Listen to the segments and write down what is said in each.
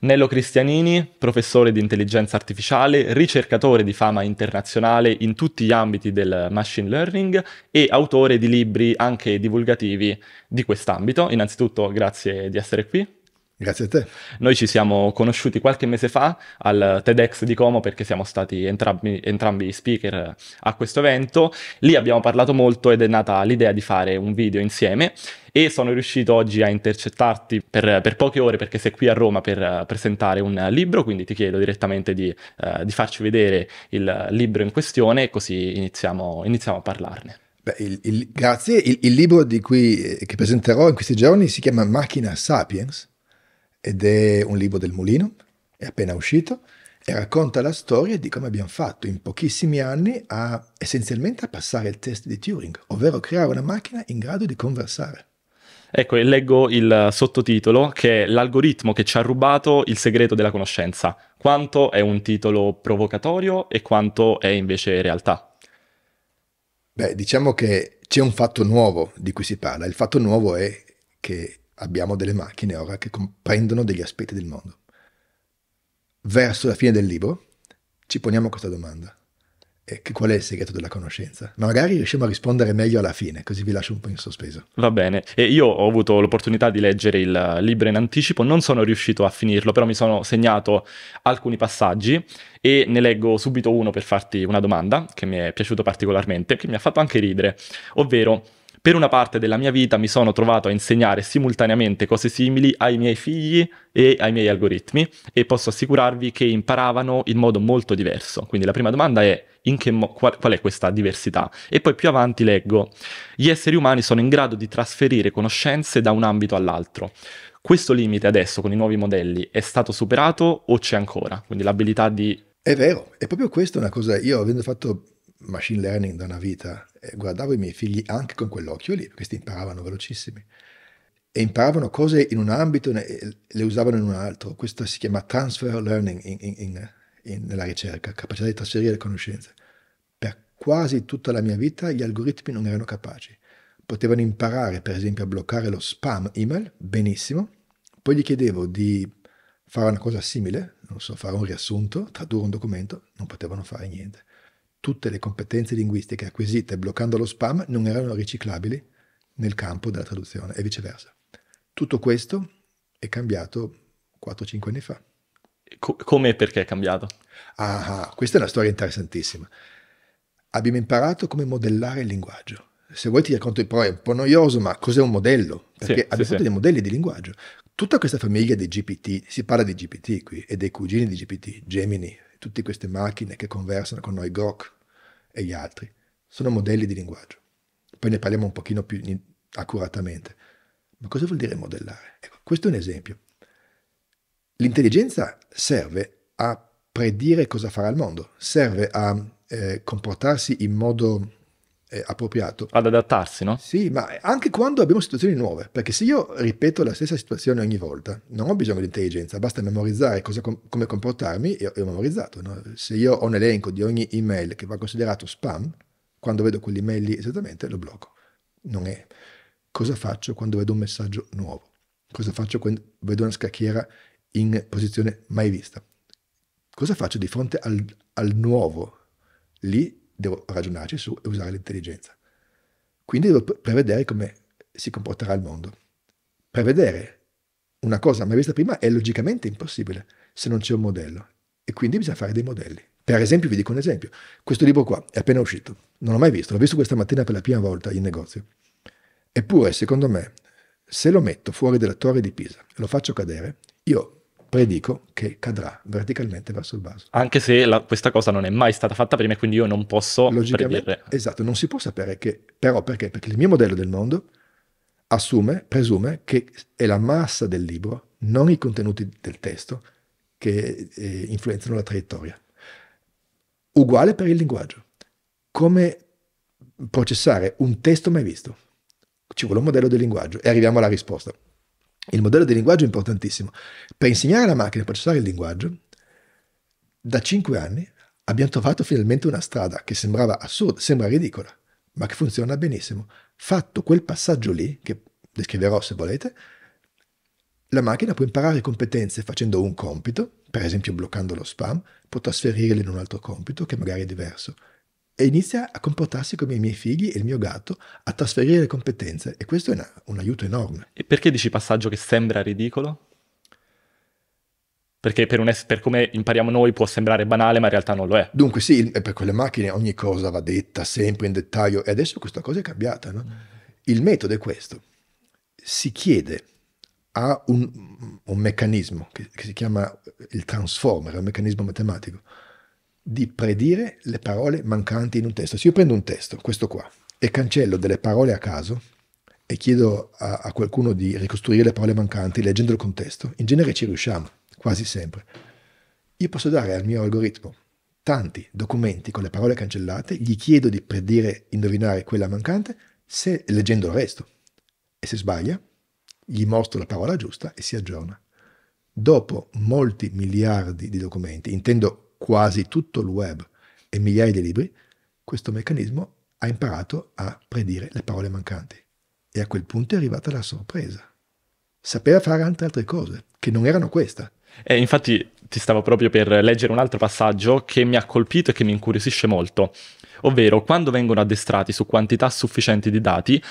Nello Cristianini, professore di intelligenza artificiale, ricercatore di fama internazionale in tutti gli ambiti del machine learning e autore di libri anche divulgativi di quest'ambito. Innanzitutto grazie di essere qui. Grazie a te. Noi ci siamo conosciuti qualche mese fa al TEDx di Como perché siamo stati entrambi, entrambi speaker a questo evento. Lì abbiamo parlato molto ed è nata l'idea di fare un video insieme e sono riuscito oggi a intercettarti per, per poche ore perché sei qui a Roma per presentare un libro, quindi ti chiedo direttamente di, uh, di farci vedere il libro in questione e così iniziamo, iniziamo a parlarne. Beh, il, il, grazie, il, il libro cui, eh, che presenterò in questi giorni si chiama Macchina Sapiens ed è un libro del Mulino, è appena uscito, e racconta la storia di come abbiamo fatto in pochissimi anni a essenzialmente a passare il test di Turing, ovvero creare una macchina in grado di conversare. Ecco, e leggo il sottotitolo che è L'algoritmo che ci ha rubato il segreto della conoscenza. Quanto è un titolo provocatorio e quanto è invece realtà? Beh, diciamo che c'è un fatto nuovo di cui si parla. Il fatto nuovo è che abbiamo delle macchine ora che comprendono degli aspetti del mondo. Verso la fine del libro ci poniamo questa domanda. E che qual è il segreto della conoscenza? Ma magari riusciamo a rispondere meglio alla fine, così vi lascio un po' in sospeso. Va bene, e io ho avuto l'opportunità di leggere il libro in anticipo, non sono riuscito a finirlo, però mi sono segnato alcuni passaggi e ne leggo subito uno per farti una domanda che mi è piaciuto particolarmente, che mi ha fatto anche ridere, ovvero per una parte della mia vita mi sono trovato a insegnare simultaneamente cose simili ai miei figli e ai miei algoritmi e posso assicurarvi che imparavano in modo molto diverso. Quindi la prima domanda è mo- qual-, qual è questa diversità? E poi più avanti leggo, gli esseri umani sono in grado di trasferire conoscenze da un ambito all'altro. Questo limite adesso con i nuovi modelli è stato superato o c'è ancora? Quindi l'abilità di... È vero, è proprio questa una cosa, io avendo fatto machine learning da una vita e eh, guardavo i miei figli anche con quell'occhio lì, questi imparavano velocissimi e imparavano cose in un ambito e eh, le usavano in un altro. Questo si chiama transfer learning in, in, in, nella ricerca, capacità di trasferire le conoscenze. Per quasi tutta la mia vita gli algoritmi non erano capaci. Potevano imparare, per esempio, a bloccare lo spam email, benissimo. Poi gli chiedevo di fare una cosa simile, non so, fare un riassunto, tradurre un documento, non potevano fare niente tutte le competenze linguistiche acquisite bloccando lo spam non erano riciclabili nel campo della traduzione e viceversa. Tutto questo è cambiato 4-5 anni fa. Co- come e perché è cambiato? Ah, ah, questa è una storia interessantissima. Abbiamo imparato come modellare il linguaggio se vuoi ti racconto però è un po' noioso, ma cos'è un modello? Perché sì, abbiamo sì, fatto sì. dei modelli di linguaggio. Tutta questa famiglia di GPT, si parla di GPT qui e dei cugini di GPT, Gemini, tutte queste macchine che conversano con noi, Grok e gli altri, sono modelli di linguaggio. Poi ne parliamo un pochino più accuratamente. Ma cosa vuol dire modellare? Ecco, questo è un esempio. L'intelligenza serve a predire cosa farà il mondo, serve a eh, comportarsi in modo appropriato. Ad adattarsi, no? Sì, ma anche quando abbiamo situazioni nuove, perché se io ripeto la stessa situazione ogni volta, non ho bisogno di intelligenza, basta memorizzare cosa, come comportarmi e ho memorizzato. No? Se io ho un elenco di ogni email che va considerato spam, quando vedo quell'email lì esattamente lo blocco. Non è. Cosa faccio quando vedo un messaggio nuovo? Cosa faccio quando vedo una scacchiera in posizione mai vista? Cosa faccio di fronte al, al nuovo? Lì devo ragionarci su e usare l'intelligenza. Quindi devo prevedere come si comporterà il mondo. Prevedere una cosa mai vista prima è logicamente impossibile se non c'è un modello e quindi bisogna fare dei modelli. Per esempio, vi dico un esempio, questo libro qua è appena uscito, non l'ho mai visto, l'ho visto questa mattina per la prima volta in negozio. Eppure, secondo me, se lo metto fuori dalla torre di Pisa e lo faccio cadere, io predico che cadrà verticalmente verso il basso. Anche se la, questa cosa non è mai stata fatta prima e quindi io non posso predire. Esatto, non si può sapere che, però perché? Perché il mio modello del mondo assume, presume che è la massa del libro, non i contenuti del testo, che eh, influenzano la traiettoria. Uguale per il linguaggio. Come processare un testo mai visto? Ci vuole un modello del linguaggio e arriviamo alla risposta. Il modello di linguaggio è importantissimo. Per insegnare alla macchina a processare il linguaggio, da 5 anni abbiamo trovato finalmente una strada che sembrava assurda, sembra ridicola, ma che funziona benissimo. Fatto quel passaggio lì, che descriverò se volete, la macchina può imparare competenze facendo un compito, per esempio bloccando lo spam, può trasferirle in un altro compito che magari è diverso e inizia a comportarsi come i miei figli e il mio gatto, a trasferire le competenze e questo è una, un aiuto enorme. E perché dici passaggio che sembra ridicolo? Perché per, es- per, come impariamo noi può sembrare banale, ma in realtà non lo è. Dunque sì, per quelle macchine ogni cosa va detta, sempre in dettaglio, e adesso questa cosa è cambiata. No? Il metodo è questo. Si chiede a un, un meccanismo che, che si chiama il transformer, è un meccanismo matematico, di predire le parole mancanti in un testo. Se io prendo un testo, questo qua, e cancello delle parole a caso e chiedo a, a qualcuno di ricostruire le parole mancanti leggendo il contesto, in genere ci riusciamo, quasi sempre. Io posso dare al mio algoritmo tanti documenti con le parole cancellate, gli chiedo di predire, indovinare quella mancante, se, leggendo il resto. E se sbaglia, gli mostro la parola giusta e si aggiorna. Dopo molti miliardi di documenti, intendo quasi tutto il web e migliaia di libri, questo meccanismo ha imparato a predire le parole mancanti. E a quel punto è arrivata la sorpresa. Sapeva fare anche altre cose, che non erano questa. E infatti ti stavo proprio per leggere un altro passaggio che mi ha colpito e che mi incuriosisce molto, ovvero quando vengono addestrati su quantità sufficienti di dati,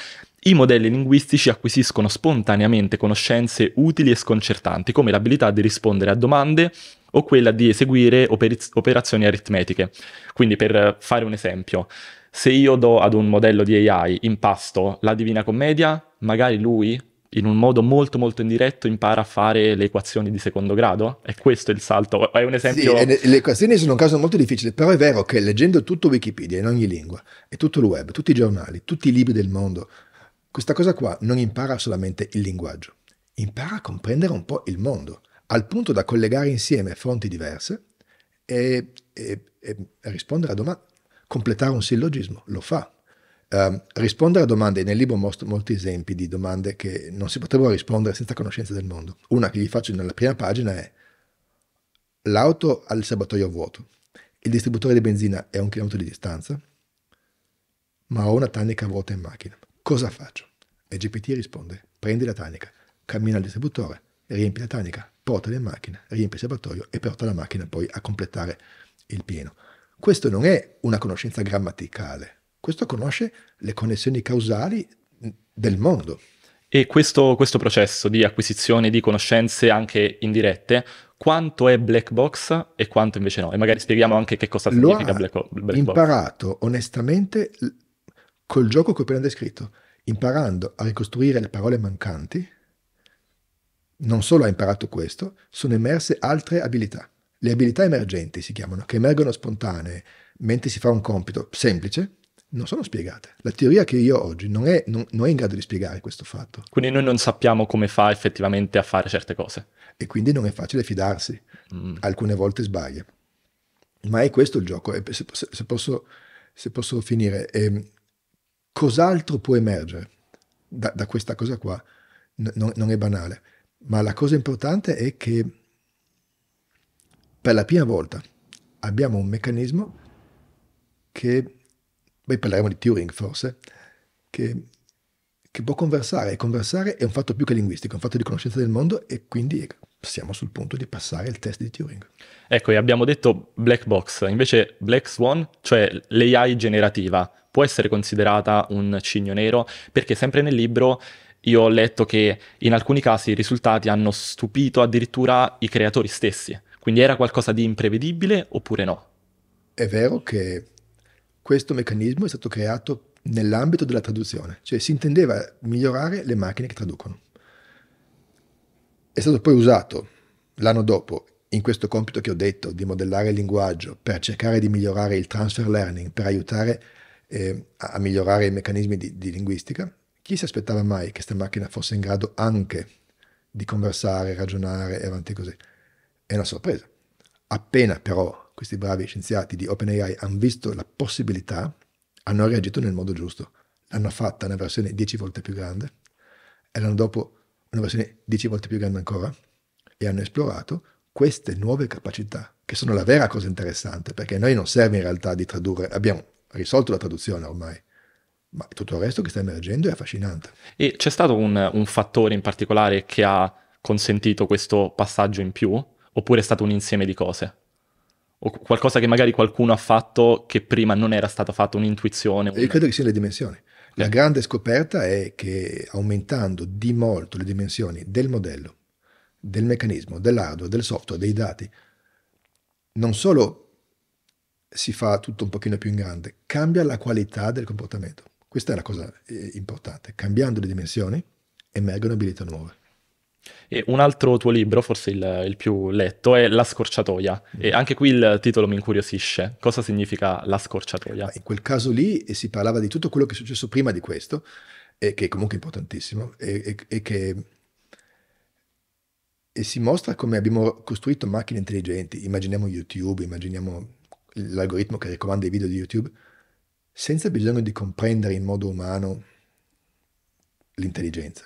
i modelli linguistici acquisiscono spontaneamente conoscenze utili e sconcertanti, come l'abilità di rispondere a domande o quella di eseguire operiz- operazioni aritmetiche. Quindi per fare un esempio, se io do ad un modello di AI impasto la Divina Commedia, magari lui in un modo molto molto indiretto impara a fare le equazioni di secondo grado? È questo il salto? È un esempio... Sì, le equazioni sono un caso molto difficile, però è vero che leggendo tutto Wikipedia in ogni lingua, e tutto il web, tutti i giornali, tutti i libri del mondo, questa cosa qua non impara solamente il linguaggio, impara a comprendere un po' il mondo al punto da collegare insieme fonti diverse e, e, e rispondere a domande. Completare un sillogismo lo fa. Um, rispondere a domande, nel libro mostro molti esempi di domande che non si potrebbero rispondere senza conoscenza del mondo. Una che gli faccio nella prima pagina è l'auto al serbatoio vuoto, il distributore di benzina è a un chilometro di distanza, ma ho una tannica vuota in macchina. Cosa faccio? E GPT risponde, prendi la tannica, cammina al distributore, riempi la tannica, porta le macchine, riempie il serbatoio e porta la macchina poi a completare il pieno. Questo non è una conoscenza grammaticale, questo conosce le connessioni causali del mondo. E questo, questo processo di acquisizione di conoscenze anche indirette quanto è black box e quanto invece no. E magari spieghiamo anche che cosa Lo significa black, black box. Ho imparato onestamente col gioco che ho appena descritto, imparando a ricostruire le parole mancanti non solo ha imparato questo, sono emerse altre abilità. Le abilità emergenti si chiamano, che emergono spontanee mentre si fa un compito semplice, non sono spiegate. La teoria che io ho oggi non è, non, non è, in grado di spiegare questo fatto. Quindi noi non sappiamo come fa effettivamente a fare certe cose. E quindi non è facile fidarsi. Mm. Alcune volte sbaglia. Ma è questo il gioco. Se, se, posso, se posso, finire, eh, cos'altro può emergere da, da, questa cosa qua? No, non è banale ma la cosa importante è che per la prima volta abbiamo un meccanismo che, poi parleremo di Turing forse, che, che può conversare e conversare è un fatto più che linguistico, è un fatto di conoscenza del mondo e quindi siamo sul punto di passare il test di Turing. Ecco, e abbiamo detto black box, invece black swan, cioè l'AI generativa, può essere considerata un cigno nero perché sempre nel libro io ho letto che in alcuni casi i risultati hanno stupito addirittura i creatori stessi. Quindi era qualcosa di imprevedibile oppure no? È vero che questo meccanismo è stato creato nell'ambito della traduzione, cioè si intendeva migliorare le macchine che traducono. È stato poi usato l'anno dopo in questo compito che ho detto di modellare il linguaggio per cercare di migliorare il transfer learning, per aiutare eh, a migliorare i meccanismi di, di linguistica chi si aspettava mai che questa macchina fosse in grado anche di conversare, ragionare e avanti così? È una sorpresa. Appena però questi bravi scienziati di OpenAI hanno visto la possibilità, hanno reagito nel modo giusto. L'hanno fatta una versione 10 volte più grande e l'anno dopo una versione 10 volte più grande ancora e hanno esplorato queste nuove capacità, che sono la vera cosa interessante, perché noi non serve in realtà di tradurre, abbiamo risolto la traduzione ormai, ma tutto il resto che sta emergendo è affascinante. E c'è stato un, un fattore in particolare che ha consentito questo passaggio in più? Oppure è stato un insieme di cose? o qualcosa che magari qualcuno ha fatto che prima non era stato fatto, un'intuizione. Una... Io credo che siano le dimensioni. La eh. grande scoperta è che aumentando di molto le dimensioni del modello, del meccanismo, dell'hardware, del software, dei dati, non solo si fa tutto un pochino più in grande, cambia la qualità del comportamento. Questa è la cosa eh, importante. Cambiando le dimensioni emergono abilità nuove. E un altro tuo libro, forse il, il più letto, è La scorciatoia. Mm. E anche qui il titolo mi incuriosisce. Cosa significa la scorciatoia? Ah, in quel caso lì eh, si parlava di tutto quello che è successo prima di questo, e che è comunque importantissimo, e, e, e che e si mostra come abbiamo costruito macchine intelligenti. Immaginiamo YouTube, immaginiamo l'algoritmo che raccomanda i video di YouTube senza bisogno di comprendere in modo umano l'intelligenza.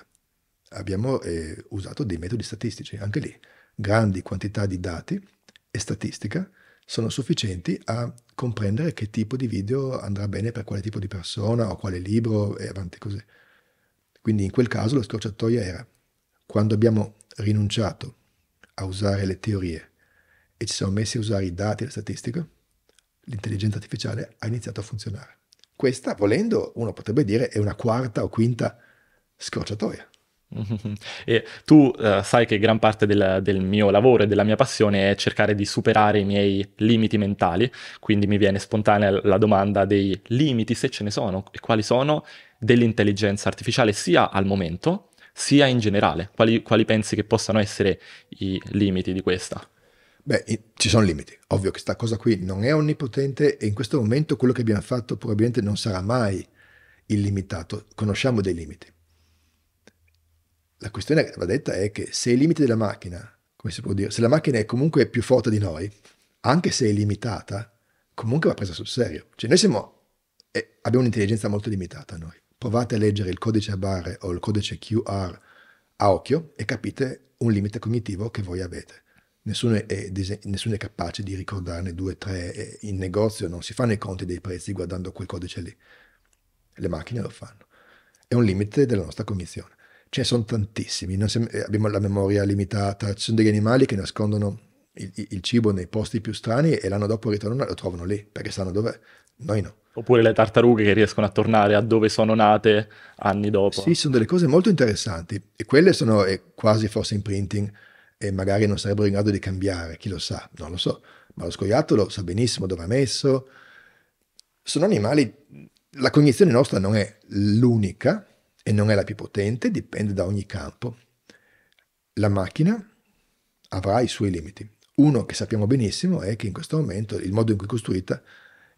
Abbiamo eh, usato dei metodi statistici, anche lì grandi quantità di dati e statistica sono sufficienti a comprendere che tipo di video andrà bene per quale tipo di persona o quale libro e avanti così. Quindi in quel caso la scorciatoia era quando abbiamo rinunciato a usare le teorie e ci siamo messi a usare i dati e la statistica, l'intelligenza artificiale ha iniziato a funzionare. Questa, volendo, uno potrebbe dire è una quarta o quinta scorciatoia. E tu uh, sai che gran parte del, del, mio lavoro e della mia passione è cercare di superare i miei limiti mentali, quindi mi viene spontanea la domanda dei limiti, se ce ne sono, e quali sono dell'intelligenza artificiale sia al momento sia in generale, quali, quali pensi che possano essere i limiti di questa? Beh, ci sono limiti. Ovvio che questa cosa qui non è onnipotente e in questo momento quello che abbiamo fatto probabilmente non sarà mai illimitato. Conosciamo dei limiti. La questione che va detta è che se i limiti della macchina, come si può dire, se la macchina è comunque più forte di noi, anche se è limitata, comunque va presa sul serio. Cioè noi siamo, eh, abbiamo un'intelligenza molto limitata noi. Provate a leggere il codice a barre o il codice QR a occhio e capite un limite cognitivo che voi avete. Nessuno è, nessuno è, capace di ricordarne due o tre eh, in negozio, non si fanno i conti dei prezzi guardando quel codice lì. Le macchine lo fanno. È un limite della nostra commissione. Ce ne sono tantissimi, siamo, eh, abbiamo la memoria limitata, ci sono degli animali che nascondono il, il, cibo nei posti più strani e l'anno dopo ritornano e lo trovano lì perché sanno dov'è, noi no. Oppure le tartarughe che riescono a tornare a dove sono nate anni dopo. Sì, sono delle cose molto interessanti e quelle sono eh, quasi forse in printing e magari non sarebbero in grado di cambiare, chi lo sa, non lo so, ma lo scoiattolo sa benissimo dove ha messo. Sono animali, la cognizione nostra non è l'unica e non è la più potente, dipende da ogni campo. La macchina avrà i suoi limiti. Uno che sappiamo benissimo è che in questo momento il modo in cui è costruita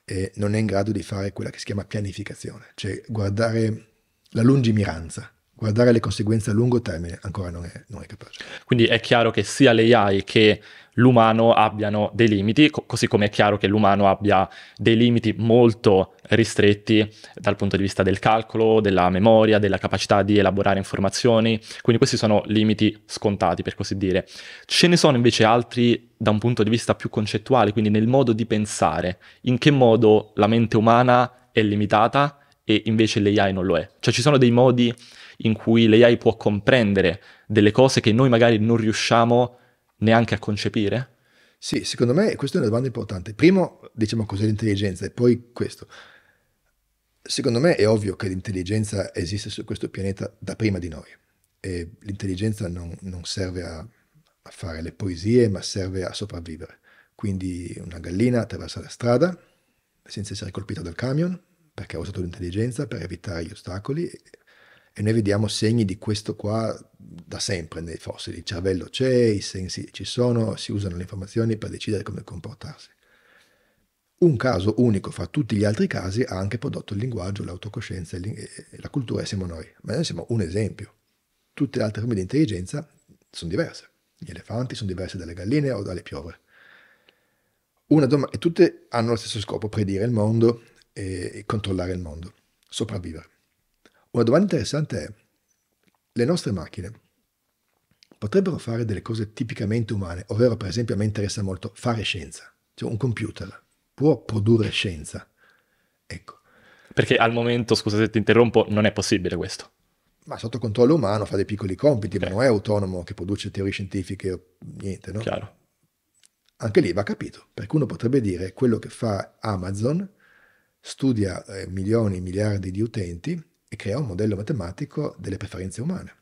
eh, non è in grado di fare quella che si chiama pianificazione, cioè guardare la lungimiranza guardare le conseguenze a lungo termine ancora non è, non è capace. Quindi è chiaro che sia l'AI che l'umano abbiano dei limiti, co- così come è chiaro che l'umano abbia dei limiti molto ristretti dal punto di vista del calcolo, della memoria, della capacità di elaborare informazioni, quindi questi sono limiti scontati per così dire. Ce ne sono invece altri da un punto di vista più concettuale, quindi nel modo di pensare, in che modo la mente umana è limitata e invece l'AI non lo è. Cioè ci sono dei modi in cui l'AI può comprendere delle cose che noi magari non riusciamo neanche a concepire? Sì, secondo me questa è una domanda importante. Primo, diciamo cos'è l'intelligenza e poi questo. Secondo me è ovvio che l'intelligenza esiste su questo pianeta da prima di noi e l'intelligenza non, non serve a, a fare le poesie ma serve a sopravvivere. Quindi una gallina attraversa la strada senza essere colpita dal camion perché ha usato l'intelligenza per evitare gli ostacoli e noi vediamo segni di questo qua da sempre nei fossili. Il cervello c'è, i sensi ci sono, si usano le informazioni per decidere come comportarsi. Un caso unico fra tutti gli altri casi ha anche prodotto il linguaggio, l'autocoscienza e la cultura e siamo noi. Ma noi siamo un esempio. Tutte le altre forme di intelligenza sono diverse. Gli elefanti sono diversi dalle galline o dalle piovre. Dom- e tutte hanno lo stesso scopo, predire il mondo e controllare il mondo, sopravvivere. Una domanda interessante è, le nostre macchine potrebbero fare delle cose tipicamente umane, ovvero per esempio a me interessa molto fare scienza, cioè un computer può produrre scienza. Ecco. Perché al momento, scusa se ti interrompo, non è possibile questo. Ma sotto controllo umano fa dei piccoli compiti, okay. ma non è autonomo che produce teorie scientifiche o niente, no? Chiaro. Anche lì va capito, perché uno potrebbe dire quello che fa Amazon, studia eh, milioni, miliardi di utenti, e crea un modello matematico delle preferenze umane.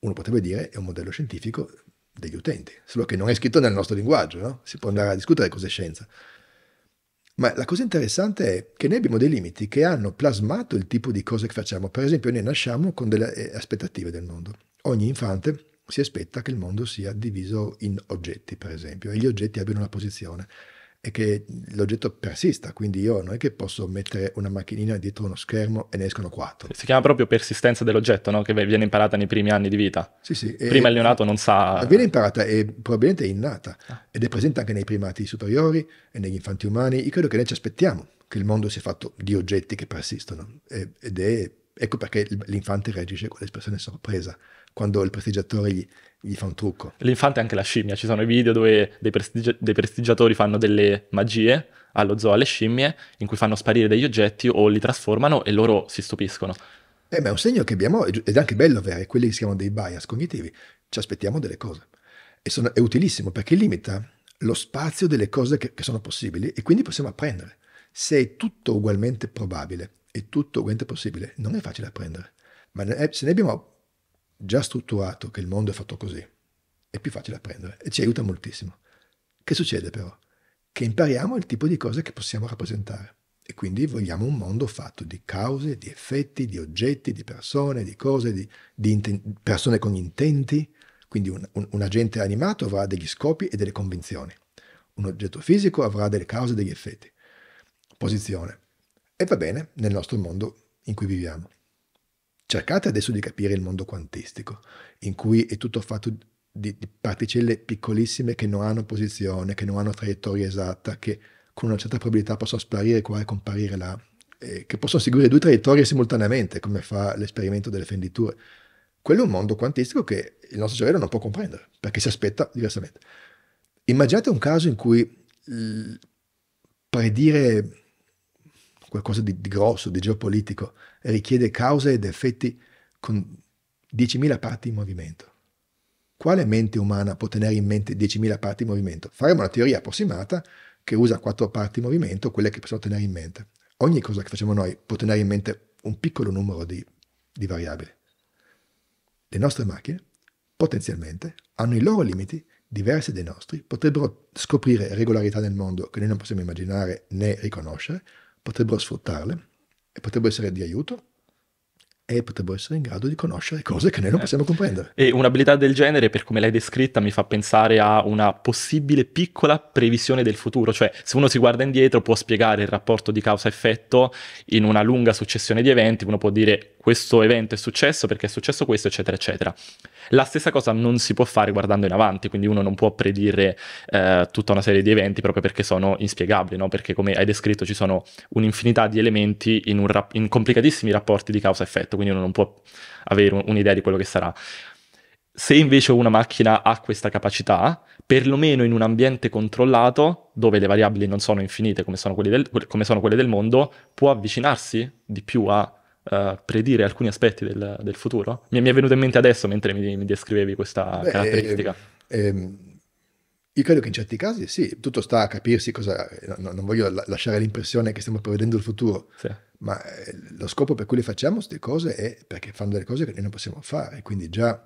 Uno potrebbe dire è un modello scientifico degli utenti, solo che non è scritto nel nostro linguaggio, no? si può andare a discutere cos'è scienza. Ma la cosa interessante è che noi abbiamo dei limiti che hanno plasmato il tipo di cose che facciamo. Per esempio, noi nasciamo con delle eh, aspettative del mondo. Ogni infante si aspetta che il mondo sia diviso in oggetti, per esempio, e gli oggetti abbiano una posizione è che l'oggetto persista, quindi io non è che posso mettere una macchinina dietro uno schermo e ne escono quattro. Si chiama proprio persistenza dell'oggetto, no? che viene imparata nei primi anni di vita. Sì, sì. Prima il neonato non sa... Viene imparata e probabilmente è innata ah. ed è presente anche nei primati superiori e negli infanti umani. Io credo che noi ci aspettiamo che il mondo sia fatto di oggetti che persistono ed è... Ecco perché l'infante reagisce con l'espressione sorpresa quando il prestigiatore gli, gli fa un trucco. L'infante è anche la scimmia, ci sono i video dove dei, prestigi- dei, prestigiatori fanno delle magie allo zoo alle scimmie in cui fanno sparire degli oggetti o li trasformano e loro si stupiscono. Eh, beh, è un segno che abbiamo, ed è anche bello avere quelli che si chiamano dei bias cognitivi, ci aspettiamo delle cose. E sono, è utilissimo perché limita lo spazio delle cose che, che sono possibili e quindi possiamo apprendere. Se è tutto ugualmente probabile e tutto ugualmente possibile, non è facile apprendere. Ma eh, se ne abbiamo già strutturato che il mondo è fatto così, è più facile apprendere e ci aiuta moltissimo. Che succede però? Che impariamo il tipo di cose che possiamo rappresentare e quindi vogliamo un mondo fatto di cause, di effetti, di oggetti, di persone, di cose, di, di inten- persone con intenti. Quindi un, un, un agente animato avrà degli scopi e delle convinzioni. Un oggetto fisico avrà delle cause e degli effetti. Posizione. E va bene nel nostro mondo in cui viviamo. Cercate adesso di capire il mondo quantistico, in cui è tutto fatto di, di particelle piccolissime che non hanno posizione, che non hanno traiettoria esatta, che con una certa probabilità possono sparire qua e comparire là, eh, che possono seguire due traiettorie simultaneamente, come fa l'esperimento delle fenditure. Quello è un mondo quantistico che il nostro cervello non può comprendere, perché si aspetta diversamente. Immaginate un caso in cui predire qualcosa di, di grosso, di geopolitico, richiede cause ed effetti con 10.000 parti in movimento. Quale mente umana può tenere in mente 10.000 parti in movimento? Faremo una teoria approssimata che usa quattro parti in movimento, quelle che possiamo tenere in mente. Ogni cosa che facciamo noi può tenere in mente un piccolo numero di, di variabili. Le nostre macchine, potenzialmente, hanno i loro limiti diversi dai nostri, potrebbero scoprire regolarità nel mondo che noi non possiamo immaginare né riconoscere, potrebbero sfruttarle e potrebbero essere di aiuto e potrebbero essere in grado di conoscere cose che noi non eh. possiamo comprendere. E un'abilità del genere, per come l'hai descritta, mi fa pensare a una possibile piccola previsione del futuro, cioè se uno si guarda indietro può spiegare il rapporto di causa-effetto in una lunga successione di eventi, uno può dire questo evento è successo perché è successo questo, eccetera, eccetera. La stessa cosa non si può fare guardando in avanti, quindi uno non può predire eh, tutta una serie di eventi proprio perché sono inspiegabili, no? perché come hai descritto ci sono un'infinità di elementi in, rap- in complicatissimi rapporti di causa-effetto, quindi uno non può avere un- un'idea di quello che sarà. Se invece una macchina ha questa capacità, perlomeno in un ambiente controllato, dove le variabili non sono infinite come sono, del, come sono, quelle del mondo, può avvicinarsi di più a eh, predire alcuni aspetti del, del futuro? Mi, mi, è venuto in mente adesso mentre mi, mi descrivevi questa Beh, caratteristica. Ehm, ehm io credo che in certi casi sì, tutto sta a capirsi cosa... No, non voglio la- lasciare l'impressione che stiamo prevedendo il futuro, sì. ma eh, lo scopo per cui le facciamo queste cose è perché fanno delle cose che noi non possiamo fare, quindi già,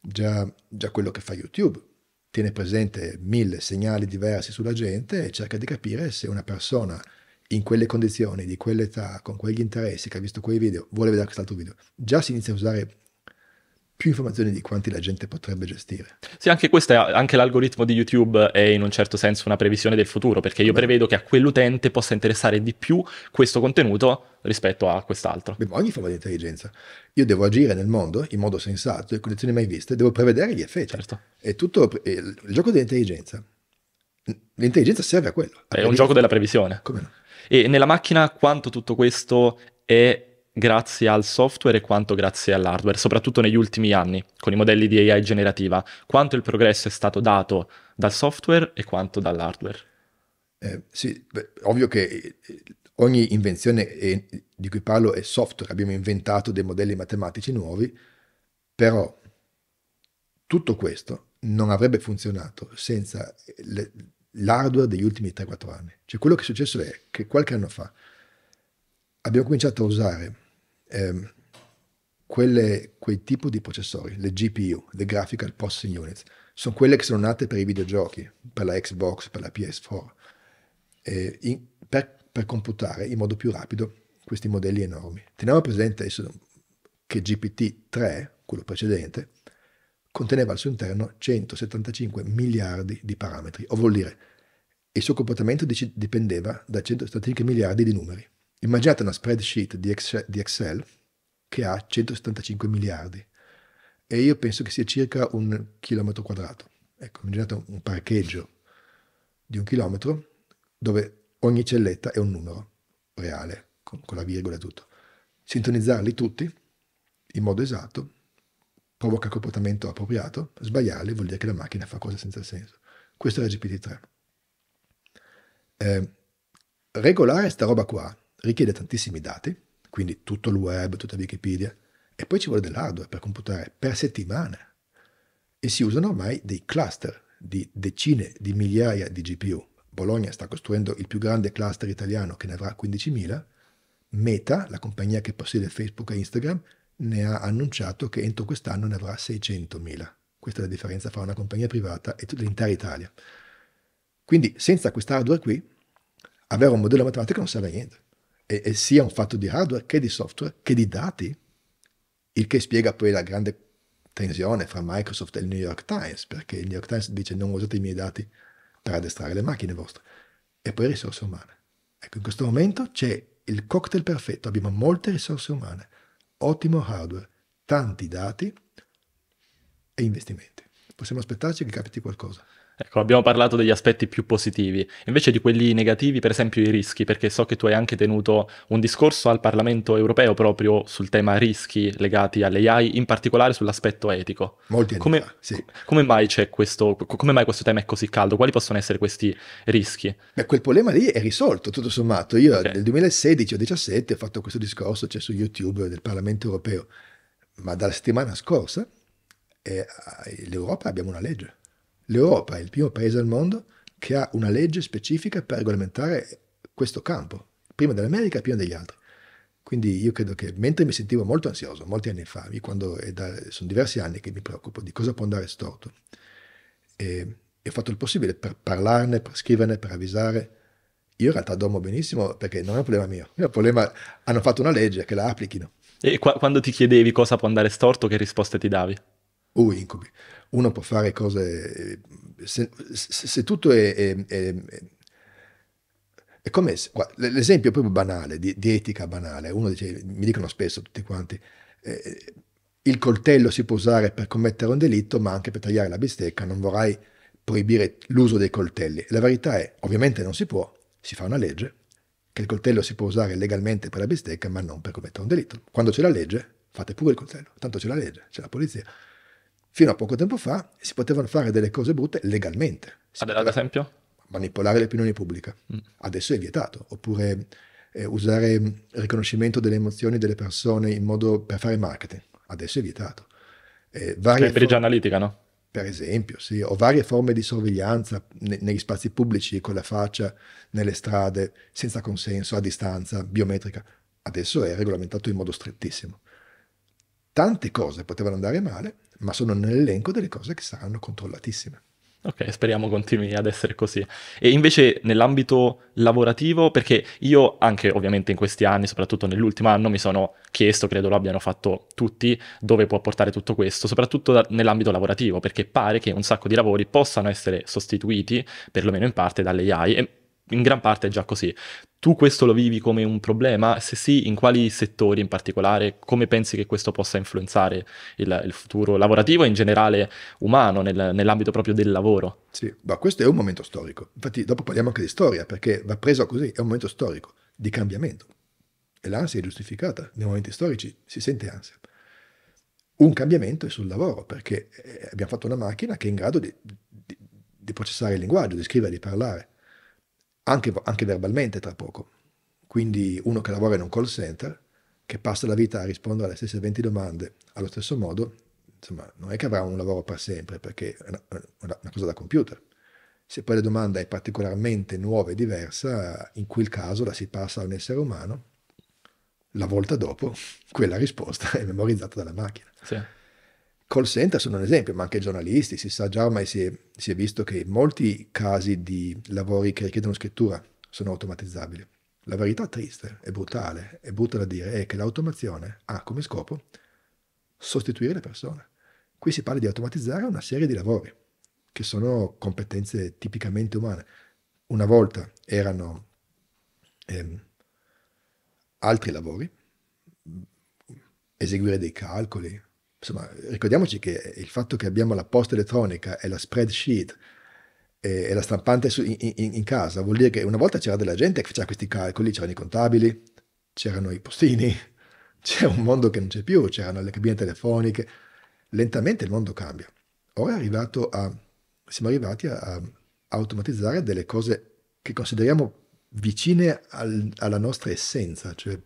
già, già quello che fa YouTube tiene presente mille segnali diversi sulla gente e cerca di capire se una persona in quelle condizioni, di quell'età, con quegli interessi, che ha visto quei video, vuole vedere quest'altro video, già si inizia a usare più informazioni di quanti la gente potrebbe gestire. Sì, anche questo è anche l'algoritmo di YouTube è in un certo senso una previsione del futuro, perché io Beh. prevedo che a quell'utente possa interessare di più questo contenuto rispetto a quest'altro. Beh, ogni forma di intelligenza. Io devo agire nel mondo in modo sensato, in condizioni mai viste, devo prevedere gli effetti. Certo. È tutto il, il gioco dell'intelligenza. L'intelligenza serve a quello. A è un gioco della previsione. Come no? E nella macchina quanto tutto questo è grazie al software e quanto grazie all'hardware, soprattutto negli ultimi anni con i modelli di AI generativa, quanto il progresso è stato dato dal software e quanto dall'hardware. Eh, sì, beh, ovvio che eh, ogni invenzione è, di cui parlo è software, abbiamo inventato dei modelli matematici nuovi, però tutto questo non avrebbe funzionato senza le, l'hardware degli ultimi 3-4 anni. Cioè quello che è successo è che qualche anno fa abbiamo cominciato a usare ehm, quelle, quei tipi di processori, le GPU, le Graphical Processing Units, sono quelle che sono nate per i videogiochi, per la Xbox, per la PS4, eh, in, per, per, computare in modo più rapido questi modelli enormi. Teniamo presente adesso che GPT-3, quello precedente, conteneva al suo interno 175 miliardi di parametri, o vuol dire il suo comportamento dipendeva da 175 miliardi di numeri. Immaginate una spreadsheet di Excel, di Excel che ha 175 miliardi e io penso che sia circa un chilometro quadrato. Ecco, immaginate un parcheggio di un chilometro dove ogni celletta è un numero reale, con, con la virgola e tutto. Sintonizzarli tutti in modo esatto provoca comportamento appropriato, sbagliarli vuol dire che la macchina fa cose senza senso. Questo è la GPT-3. Eh, regolare sta roba qua richiede tantissimi dati, quindi tutto il web, tutta Wikipedia, e poi ci vuole dell'hardware per computare per settimane. E si usano ormai dei cluster di decine di migliaia di GPU. Bologna sta costruendo il più grande cluster italiano che ne avrà 15.000. Meta, la compagnia che possiede Facebook e Instagram, ne ha annunciato che entro quest'anno ne avrà 600.000. Questa è la differenza fra una compagnia privata e l'intera Italia. Quindi senza quest'hardware qui, avere un modello matematico non serve a niente. E, e sia un fatto di hardware che di software che di dati, il che spiega poi la grande tensione fra Microsoft e il New York Times, perché il New York Times dice non usate i miei dati per addestrare le macchine vostre, e poi risorse umane. Ecco, in questo momento c'è il cocktail perfetto, abbiamo molte risorse umane, ottimo hardware, tanti dati e investimenti. Possiamo aspettarci che capiti qualcosa. Ecco, abbiamo parlato degli aspetti più positivi, invece di quelli negativi, per esempio i rischi, perché so che tu hai anche tenuto un discorso al Parlamento europeo proprio sul tema rischi legati all'AI, in particolare sull'aspetto etico. Molti come, sì. come, mai questo, come, mai questo, tema è così caldo? Quali possono essere questi rischi? Beh, quel problema lì è risolto, tutto sommato. Io okay. nel 2016 o 2017 ho fatto questo discorso, cioè su YouTube del Parlamento europeo, ma dalla settimana scorsa eh, l'Europa abbiamo una legge L'Europa è il primo paese al mondo che ha una legge specifica per regolamentare questo campo, prima dell'America e prima degli altri. Quindi io credo che mentre mi sentivo molto ansioso, molti anni fa, quando da, sono diversi anni che mi preoccupo di cosa può andare storto, e, e ho fatto il possibile per parlarne, per scriverne, per avvisare. Io in realtà dormo benissimo perché non è un problema mio, è un problema, hanno fatto una legge che la applichino. E qua, quando ti chiedevi cosa può andare storto, che risposte ti davi? Uh, incubi uno può fare cose... Eh, se, se, se tutto è, è, è è come l'esempio proprio banale, di, di, etica banale, uno dice, mi dicono spesso tutti quanti, eh, il coltello si può usare per commettere un delitto, ma anche per tagliare la bistecca, non vorrai proibire l'uso dei coltelli. La verità è, ovviamente non si può, si fa una legge, che il coltello si può usare legalmente per la bistecca, ma non per commettere un delitto. Quando c'è la legge, fate pure il coltello, tanto c'è la legge, c'è la polizia. Fino a poco tempo fa si potevano fare delle cose brutte legalmente. Ad, ad, esempio? Manipolare l'opinione pubblica. Mm. Adesso è vietato. Oppure eh, usare mm, il riconoscimento delle emozioni delle persone in modo per fare marketing. Adesso è vietato. Eh, Cambridge cioè, for- Analytica, no? per esempio, sì, o varie forme di sorveglianza ne, negli spazi pubblici, con la faccia, nelle strade, senza consenso, a distanza, biometrica. Adesso è regolamentato in modo strettissimo. Tante cose potevano andare male, ma sono nell'elenco delle cose che saranno controllatissime. Ok, speriamo continui ad essere così. E invece nell'ambito lavorativo, perché io anche ovviamente in questi anni, soprattutto nell'ultimo anno, mi sono chiesto, credo lo abbiano fatto tutti, dove può portare tutto questo, soprattutto da, nell'ambito lavorativo, perché pare che un sacco di lavori possano essere sostituiti, perlomeno in parte, dalle AI. E in gran parte è già così. Tu questo lo vivi come un problema? Se sì, in quali settori in particolare? Come pensi che questo possa influenzare il, il futuro lavorativo e in generale umano nel, nell'ambito proprio del lavoro? Sì, ma questo è un momento storico. Infatti dopo parliamo anche di storia, perché va preso così, è un momento storico di cambiamento. E l'ansia è giustificata. Nei momenti storici si sente ansia. Un cambiamento è sul lavoro, perché eh, abbiamo fatto una macchina che è in grado di, di, di processare il linguaggio, di scrivere, di parlare anche, anche verbalmente tra poco. Quindi uno che lavora in un call center, che passa la vita a rispondere alle stesse 20 domande allo stesso modo, insomma, non è che avrà un lavoro per sempre, perché è una, una, cosa da computer. Se poi la domanda è particolarmente nuova e diversa, in quel caso la si passa a un essere umano, la volta dopo quella risposta è memorizzata dalla macchina. Sì call center sono un esempio, ma anche giornalisti, si sa già ormai si è, si è visto che molti casi di lavori che richiedono scrittura sono automatizzabili. La verità triste e brutale, è brutta da dire, è che l'automazione ha come scopo sostituire le persone. Qui si parla di automatizzare una serie di lavori, che sono competenze tipicamente umane. Una volta erano ehm, altri lavori, eseguire dei calcoli, insomma, ricordiamoci che il fatto che abbiamo la posta elettronica e la spreadsheet e, e la stampante su, in, in, in, casa vuol dire che una volta c'era della gente che faceva questi calcoli, c'erano i contabili, c'erano i postini, c'era un mondo che non c'è più, c'erano le cabine telefoniche. Lentamente il mondo cambia. Ora a, siamo arrivati a, a, automatizzare delle cose che consideriamo vicine al, alla nostra essenza, cioè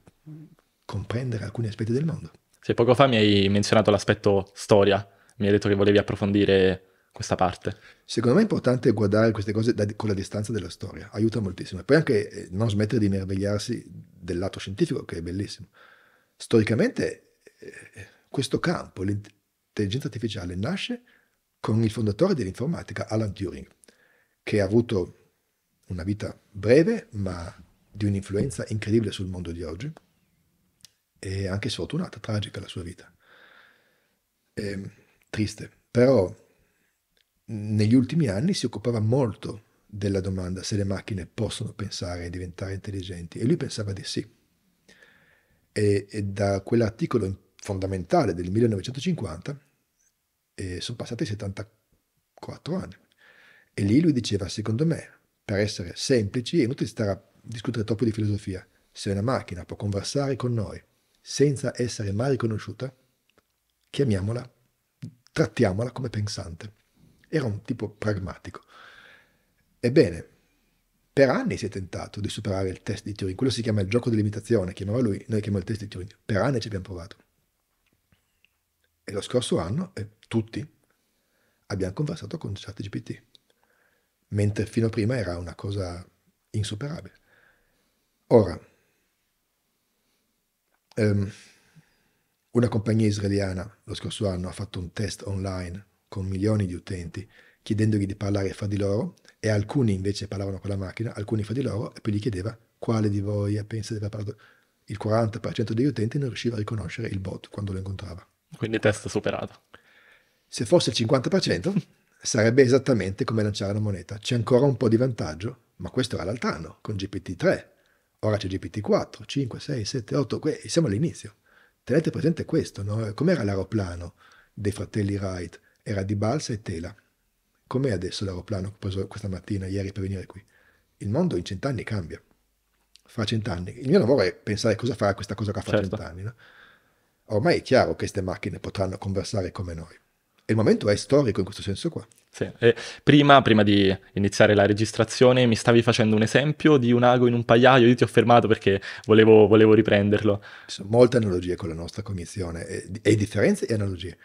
comprendere alcuni aspetti del mondo. Cioè, poco fa mi hai menzionato l'aspetto storia, mi hai detto che volevi approfondire questa parte. Secondo me è importante guardare queste cose da, con la distanza della storia, aiuta moltissimo. E poi anche eh, non smettere di meravigliarsi del lato scientifico, che è bellissimo. Storicamente eh, questo campo, l'intelligenza artificiale, nasce con il fondatore dell'informatica, Alan Turing, che ha avuto una vita breve, ma di un'influenza incredibile sul mondo di oggi e anche sfortunata, tragica la sua vita. E, ehm, triste, però negli ultimi anni si occupava molto della domanda se le macchine possono pensare e diventare intelligenti e lui pensava di sì. E, e da quell'articolo fondamentale del 1950 eh, sono passati 74 anni e lì lui diceva secondo me per essere semplici è inutile stare a discutere troppo di filosofia se una macchina può conversare con noi senza essere mai riconosciuta, chiamiamola, trattiamola come pensante. Era un tipo pragmatico. Ebbene, per anni si è tentato di superare il test di Turing, quello si chiama il gioco di limitazione, chiamava lui, noi chiamiamo il test di Turing, per anni ci abbiamo provato. E lo scorso anno eh, tutti abbiamo conversato con ChatGPT, mentre fino a prima era una cosa insuperabile. Ora, ehm, una compagnia israeliana lo scorso anno ha fatto un test online con milioni di utenti chiedendogli di parlare fra di loro e alcuni invece parlavano con la macchina, alcuni fra di loro e poi gli chiedeva quale di voi pensa di aver parlato. Il 40% degli utenti non riusciva a riconoscere il bot quando lo incontrava. Quindi test superato. Se fosse il 50% sarebbe esattamente come lanciare una moneta. C'è ancora un po' di vantaggio, ma questo era l'altro anno con GPT-3 Ora c'è GPT-4, 5, 6, 7, 8, siamo all'inizio. Tenete presente questo, no? Com'era l'aeroplano dei fratelli Wright? Era di balsa e tela. Com'è adesso l'aeroplano che ho preso questa mattina, ieri, per venire qui? Il mondo in cent'anni cambia. Fra cent'anni. Il mio lavoro è pensare cosa farà questa cosa qua fra certo. cent'anni, no? Ormai è chiaro che queste macchine potranno conversare come noi. E il momento è storico in questo senso qua. Sì. Prima, prima, di iniziare la registrazione mi stavi facendo un esempio di un ago in un pagliaio, io ti ho fermato perché volevo, volevo riprenderlo. Ci sono molte analogie con la nostra commissione, e, e differenze e analogie.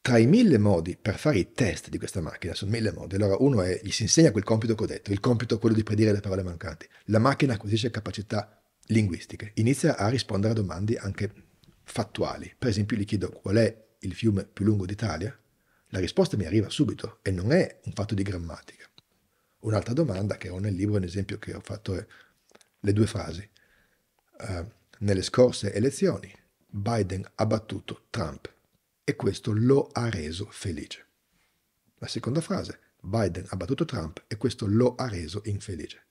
Tra i mille modi per fare i test di questa macchina, sono mille modi. Allora, uno è, gli si insegna quel compito che ho detto, il compito è quello di predire le parole mancanti. La macchina acquisisce capacità linguistiche, inizia a rispondere a domande anche fattuali. Per esempio, gli chiedo qual è il fiume più lungo d'Italia? La risposta mi arriva subito e non è un fatto di grammatica. Un'altra domanda che ho nel libro, un esempio che ho fatto è le due frasi. Uh, nelle scorse elezioni Biden ha battuto Trump e questo lo ha reso felice. La seconda frase, Biden ha battuto Trump e questo lo ha reso infelice.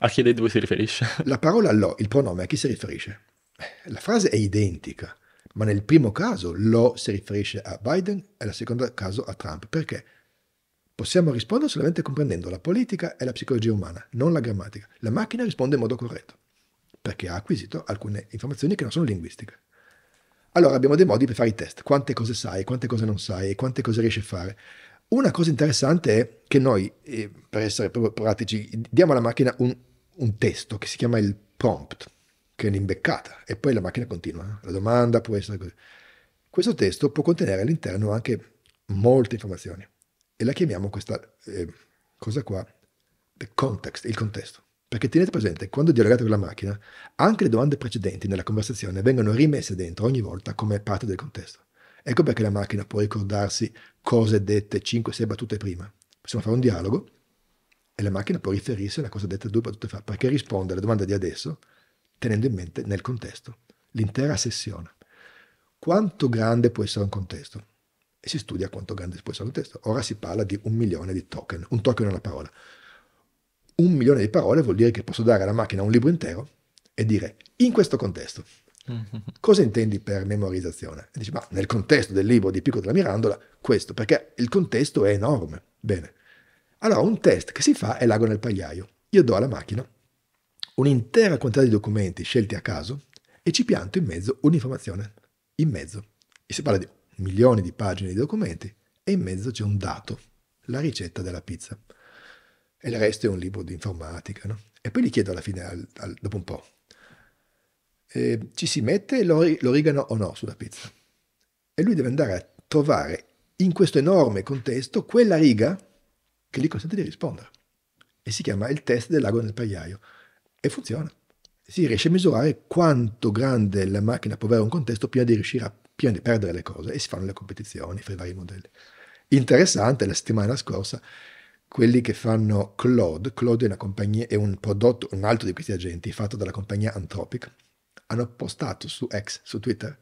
A chi dei due si riferisce? La parola lo, il pronome, a chi si riferisce? La frase è identica, ma nel primo caso lo si riferisce a Biden e nel secondo caso a Trump. Perché? Possiamo rispondere solamente comprendendo la politica e la psicologia umana, non la grammatica. La macchina risponde in modo corretto, perché ha acquisito alcune informazioni che non sono linguistiche. Allora abbiamo dei modi per fare i test. Quante cose sai, quante cose non sai, quante cose riesci a fare. Una cosa interessante è che noi, eh, per essere proprio pratici, diamo alla macchina un, un testo che si chiama il prompt che è un'imbeccata e poi la macchina continua, eh. la domanda può essere così. Questo testo può contenere all'interno anche molte informazioni e la chiamiamo questa eh, cosa qua, the context, il contesto. Perché tenete presente, quando dialogate con la macchina, anche le domande precedenti nella conversazione vengono rimesse dentro ogni volta come parte del contesto. Ecco perché la macchina può ricordarsi cose dette 5-6 battute prima. Possiamo fare un dialogo e la macchina può riferirsi a una cosa detta due battute fa, perché risponde alla domanda di adesso tenendo in mente nel contesto, l'intera sessione. Quanto grande può essere un contesto? E si studia quanto grande può essere un contesto. Ora si parla di un milione di token, un token è una parola. Un milione di parole vuol dire che posso dare alla macchina un libro intero e dire in questo contesto. Cosa intendi per memorizzazione? E dici, ma nel contesto del libro di Pico della Mirandola, questo, perché il contesto è enorme. Bene. Allora, un test che si fa è l'ago nel pagliaio. Io do alla macchina un'intera quantità di documenti scelti a caso e ci pianto in mezzo un'informazione. In mezzo. E si parla di milioni di pagine di documenti e in mezzo c'è un dato, la ricetta della pizza. E il resto è un libro di informatica, no? E poi gli chiedo alla fine, al, al, dopo un po', eh, ci si mette l'origano o no sulla pizza? E lui deve andare a trovare in questo enorme contesto quella riga che gli consente di rispondere. E si chiama il test dell'ago nel pagliaio e funziona. Si riesce a misurare quanto grande la macchina può avere un contesto prima di riuscire a prima di perdere le cose e si fanno le competizioni fra i vari modelli. Interessante, la settimana scorsa quelli che fanno Claude, Claude è, compagnia, è un prodotto, un altro di questi agenti fatto dalla compagnia Anthropic, hanno postato su X, su Twitter,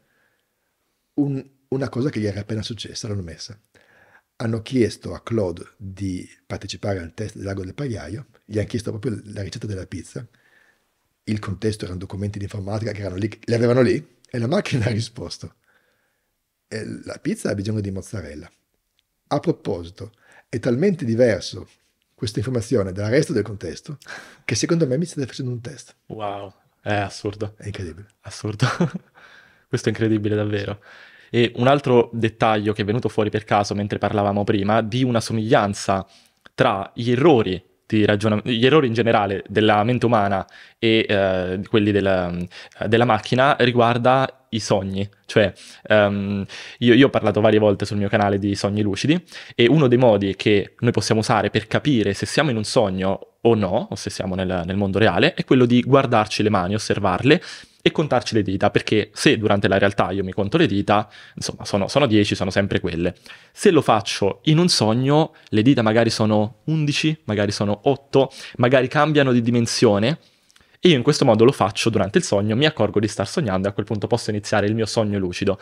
un, una cosa che gli era appena successa, l'hanno messa. Hanno chiesto a Claude di partecipare al test del lago del Pagliaio, gli hanno chiesto proprio la ricetta della pizza, il contesto erano documenti di informatica che erano lì, li avevano lì e la macchina ha risposto. E la pizza ha bisogno di mozzarella. A proposito, è talmente diverso questa informazione dal resto del contesto che secondo me mi state facendo un test. Wow, è assurdo. È incredibile. Assurdo. Questo è incredibile davvero. E un altro dettaglio che è venuto fuori per caso mentre parlavamo prima di una somiglianza tra gli errori Ragion- gli errori in generale della mente umana e eh, quelli della, della, macchina riguarda i sogni. Cioè, um, io, io, ho parlato varie volte sul mio canale di sogni lucidi e uno dei modi che noi possiamo usare per capire se siamo in un sogno o no, o se siamo nel, nel mondo reale, è quello di guardarci le mani, osservarle e contarci le dita, perché se durante la realtà io mi conto le dita, insomma, sono, sono 10, sono sempre quelle. Se lo faccio in un sogno, le dita magari sono 11, magari sono 8, magari cambiano di dimensione. E io in questo modo lo faccio durante il sogno, mi accorgo di star sognando e a quel punto posso iniziare il mio sogno lucido.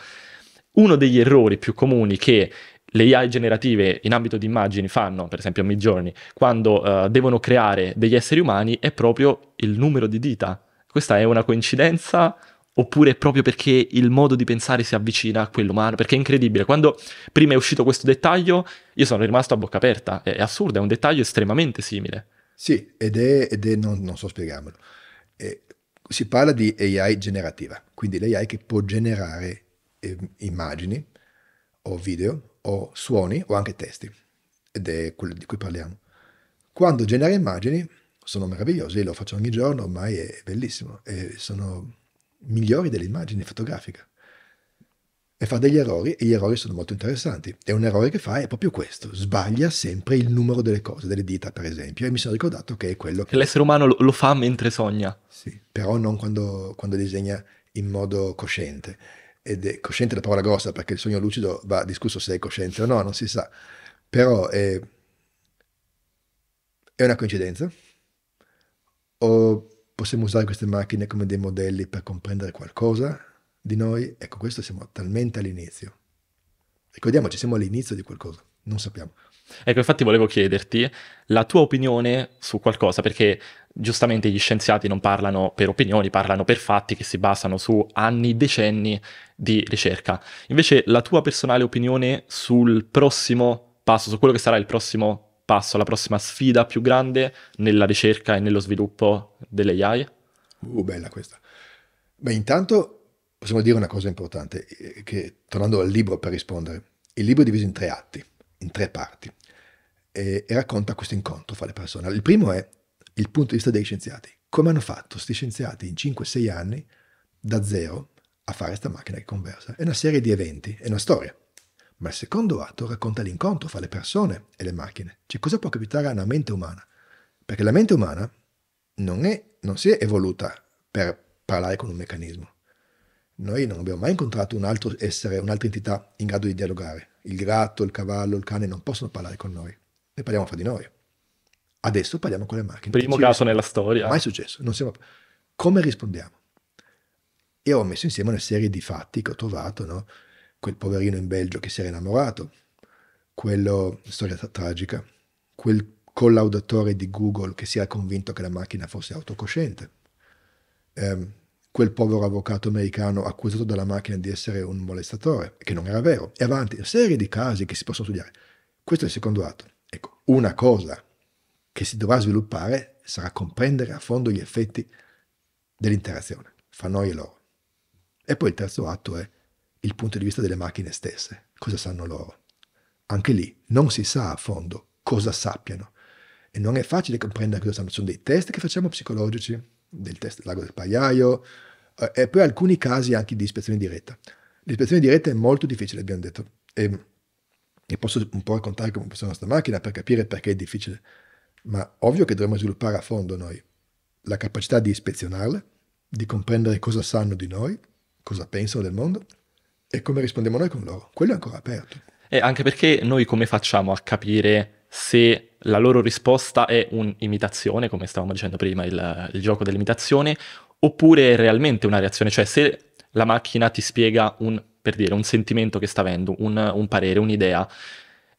Uno degli errori più comuni che le AI generative in ambito di immagini fanno, per esempio a Midjourney, quando uh, devono creare degli esseri umani è proprio il numero di dita questa è una coincidenza oppure è proprio perché il modo di pensare si avvicina a quello umano, perché è incredibile. Quando prima è uscito questo dettaglio, io sono rimasto a bocca aperta, è, è assurdo, è un dettaglio estremamente simile. Sì, ed è, ed è non, non, so spiegarmelo, eh, si parla di AI generativa, quindi l'AI che può generare eh, immagini o video o suoni o anche testi, ed è quello di cui parliamo. Quando genera immagini, sono meravigliosi, lo faccio ogni giorno, ormai è bellissimo, e sono migliori delle immagini fotografiche. E fa degli errori, e gli errori sono molto interessanti. E un errore che fa è proprio questo, sbaglia sempre il numero delle cose, delle dita per esempio. e mi sono ricordato che è quello che... L'essere umano lo, lo fa mentre sogna. Sì, però non quando, quando disegna in modo cosciente. Ed è cosciente la parola grossa, perché il sogno lucido va discusso se è cosciente o no, non si sa. Però è, è una coincidenza, o possiamo usare queste macchine come dei modelli per comprendere qualcosa di noi? Ecco, questo siamo talmente all'inizio. Ricordiamoci, siamo all'inizio di qualcosa, non sappiamo. Ecco, infatti volevo chiederti la tua opinione su qualcosa, perché giustamente gli scienziati non parlano per opinioni, parlano per fatti che si basano su anni, decenni di ricerca. Invece la tua personale opinione sul prossimo passo, su quello che sarà il prossimo passo alla prossima sfida più grande nella ricerca e nello sviluppo delle AI? Uh, bella questa. Beh, intanto possiamo dire una cosa importante, eh, che, tornando al libro per rispondere, il libro è diviso in tre atti, in tre parti, e, e racconta questo incontro fra le persone. Il primo è il punto di vista degli scienziati. Come hanno fatto questi scienziati in 5-6 anni da zero a fare questa macchina che conversa? È una serie di eventi, è una storia. Ma il secondo atto racconta l'incontro fra le persone e le macchine. Cioè cosa può capitare a una mente umana? Perché la mente umana non, è, non si è evoluta per parlare con un meccanismo. Noi non abbiamo mai incontrato un altro essere, un'altra entità in grado di dialogare. Il gatto, il cavallo, il cane non possono parlare con noi. Noi parliamo fra di noi. Adesso parliamo con le macchine. Primo caso nella storia. Mai successo. Siamo... Come rispondiamo? E ho messo insieme una serie di fatti che ho trovato, no? quel poverino in Belgio che si era innamorato, quello, storia tragica, quel collaudatore di Google che si era convinto che la macchina fosse autocosciente, ehm, quel povero avvocato americano accusato dalla macchina di essere un molestatore, che non era vero, e avanti, una serie di casi che si possono studiare. Questo è il secondo atto. Ecco, una cosa che si dovrà sviluppare sarà comprendere a fondo gli effetti dell'interazione fra noi e loro. E poi il terzo atto è il punto di vista delle macchine stesse, cosa sanno loro. Anche lì non si sa a fondo cosa sappiano e non è facile comprendere cosa sanno. Sono dei test che facciamo psicologici, del test Lago del Pagliaio eh, e poi alcuni casi anche di ispezione diretta. L'ispezione diretta è molto difficile, abbiamo detto, e, e posso un po' raccontare come funziona questa macchina per capire perché è difficile, ma ovvio che dovremmo sviluppare a fondo noi la capacità di ispezionarle, di comprendere cosa sanno di noi, cosa pensano del mondo e come rispondiamo noi con loro. Quello è ancora aperto. E anche perché noi come facciamo a capire se la loro risposta è un'imitazione, come stavamo dicendo prima, il, il gioco dell'imitazione, oppure è realmente una reazione, cioè se la macchina ti spiega un, per dire, un sentimento che sta avendo, un, un parere, un'idea,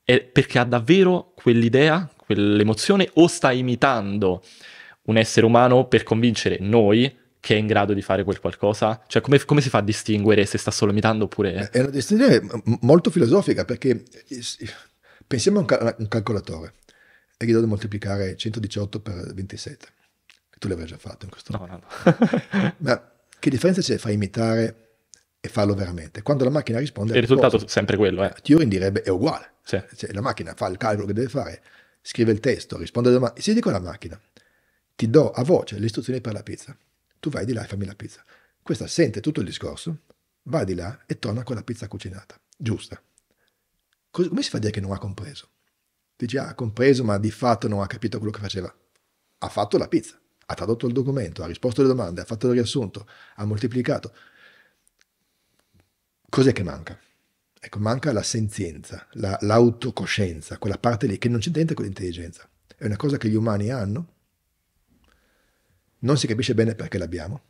è perché ha davvero quell'idea, quell'emozione o sta imitando un essere umano per convincere noi che è in grado di fare quel qualcosa? Cioè, come, come si fa a distinguere se sta solo imitando oppure... Eh, è una distinzione eh, molto filosofica, perché eh, pensiamo a un, cal- un calcolatore e gli do da moltiplicare 118 per 27. Tu l'avrai già fatto in questo no, momento. No, no. Ma che differenza c'è fra imitare e farlo veramente? Quando la macchina risponde... Il risultato è sempre quello, eh. Turing direbbe è uguale. Sì. Cioè, la macchina fa il calcolo che deve fare, scrive il testo, risponde alla domanda. Se dico alla macchina, ti do a voce cioè, le istruzioni per la pizza tu vai di là e fammi la pizza. Questa sente tutto il discorso, va di là e torna con la pizza cucinata, giusta. come si fa a dire che non ha compreso? Dici, ah, ha compreso, ma di fatto non ha capito quello che faceva. Ha fatto la pizza, ha tradotto il documento, ha risposto alle domande, ha fatto il riassunto, ha moltiplicato. Cos'è che manca? Ecco, manca la senzienza, la, l'autocoscienza, quella parte lì che non c'entra con l'intelligenza. È una cosa che gli umani hanno, non si capisce bene perché l'abbiamo.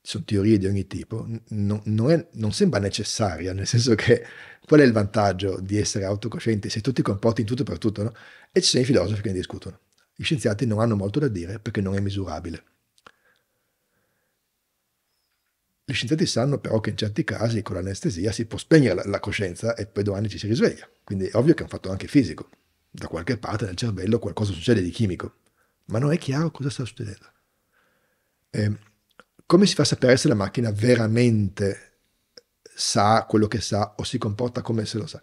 Sono teorie di ogni tipo, non, non, è, non, sembra necessaria, nel senso che qual è il vantaggio di essere autocoscienti se tutti ti comporti in tutto per tutto? No? E ci sono i filosofi che ne discutono. Gli scienziati non hanno molto da dire perché non è misurabile. Gli scienziati sanno però che in certi casi con l'anestesia si può spegnere la, la coscienza e poi domani ci si risveglia. Quindi è ovvio che è un fatto anche fisico. Da qualche parte nel cervello qualcosa succede di chimico, ma non è chiaro cosa sta succedendo. Eh, come si fa a sapere se la macchina veramente sa quello che sa o si comporta come se lo sa?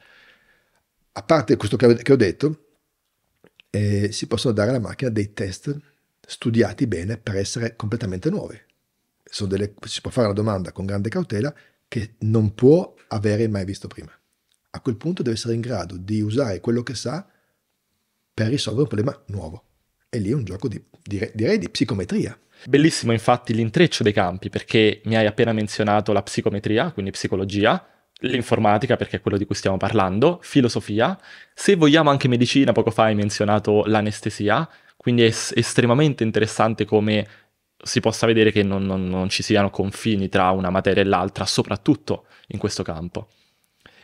A parte questo che ho detto, eh, si possono dare alla macchina dei test studiati bene per essere completamente nuovi. Delle, si può fare la domanda con grande cautela che non può avere mai visto prima. A quel punto deve essere in grado di usare quello che sa per risolvere un problema nuovo. E lì è un gioco di, direi, direi di psicometria, Bellissimo infatti l'intreccio dei campi perché mi hai appena menzionato la psicometria, quindi psicologia, l'informatica, perché è quello di cui stiamo parlando, filosofia, se vogliamo anche medicina, poco fa hai menzionato l'anestesia, quindi è estremamente interessante come si possa vedere che non, non, non ci siano confini tra una materia e l'altra, soprattutto in questo campo.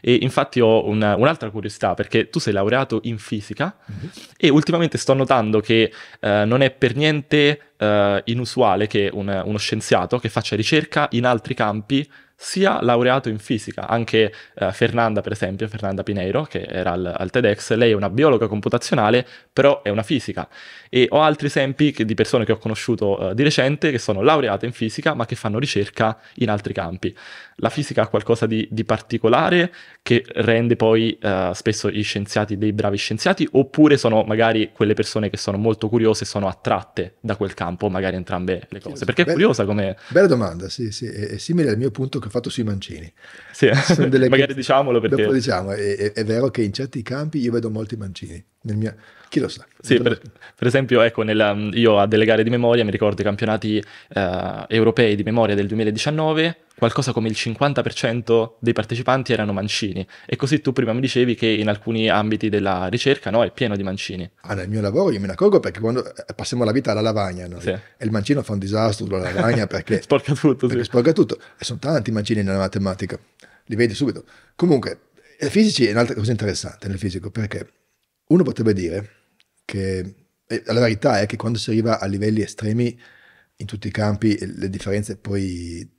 E infatti ho una, un'altra curiosità, perché tu sei laureato in fisica mm-hmm. e ultimamente sto notando che eh, non è per niente eh, inusuale che un, uno scienziato che faccia ricerca in altri campi sia laureato in fisica. Anche eh, Fernanda, per esempio, Fernanda Pineiro, che era al, al, TEDx, lei è una biologa computazionale, però è una fisica. E ho altri esempi che, di persone che ho conosciuto eh, di recente che sono laureate in fisica, ma che fanno ricerca in altri campi la fisica ha qualcosa di, di particolare che rende poi uh, spesso gli scienziati dei bravi scienziati, oppure sono magari quelle persone che sono molto curiose e sono attratte da quel campo, magari entrambe le cose. Perché è curiosa come... Bella domanda, sì, sì, è, simile al mio punto che ho fatto sui mancini. Sì, magari che... diciamolo perché... Dopo diciamo, è, è, vero che in certi campi io vedo molti mancini. Nel Mio... Chi lo sa? Sì, per, per, esempio, ecco, nella, io a delle gare di memoria mi ricordo i campionati eh, europei di memoria del 2019, qualcosa come il 50% dei partecipanti erano mancini. E così tu prima mi dicevi che in alcuni ambiti della ricerca no, è pieno di mancini. Ah, nel mio lavoro io me ne accorgo perché quando eh, passiamo la vita alla lavagna no? sì. e il mancino fa un disastro sulla lavagna perché, sporca, tutto, perché sì. sporca tutto. E sono tanti mancini nella matematica, li vedi subito. Comunque, fisici è un'altra cosa interessante nel fisico perché uno potrebbe dire che la verità è che quando si arriva a livelli estremi in tutti i campi eh, le differenze poi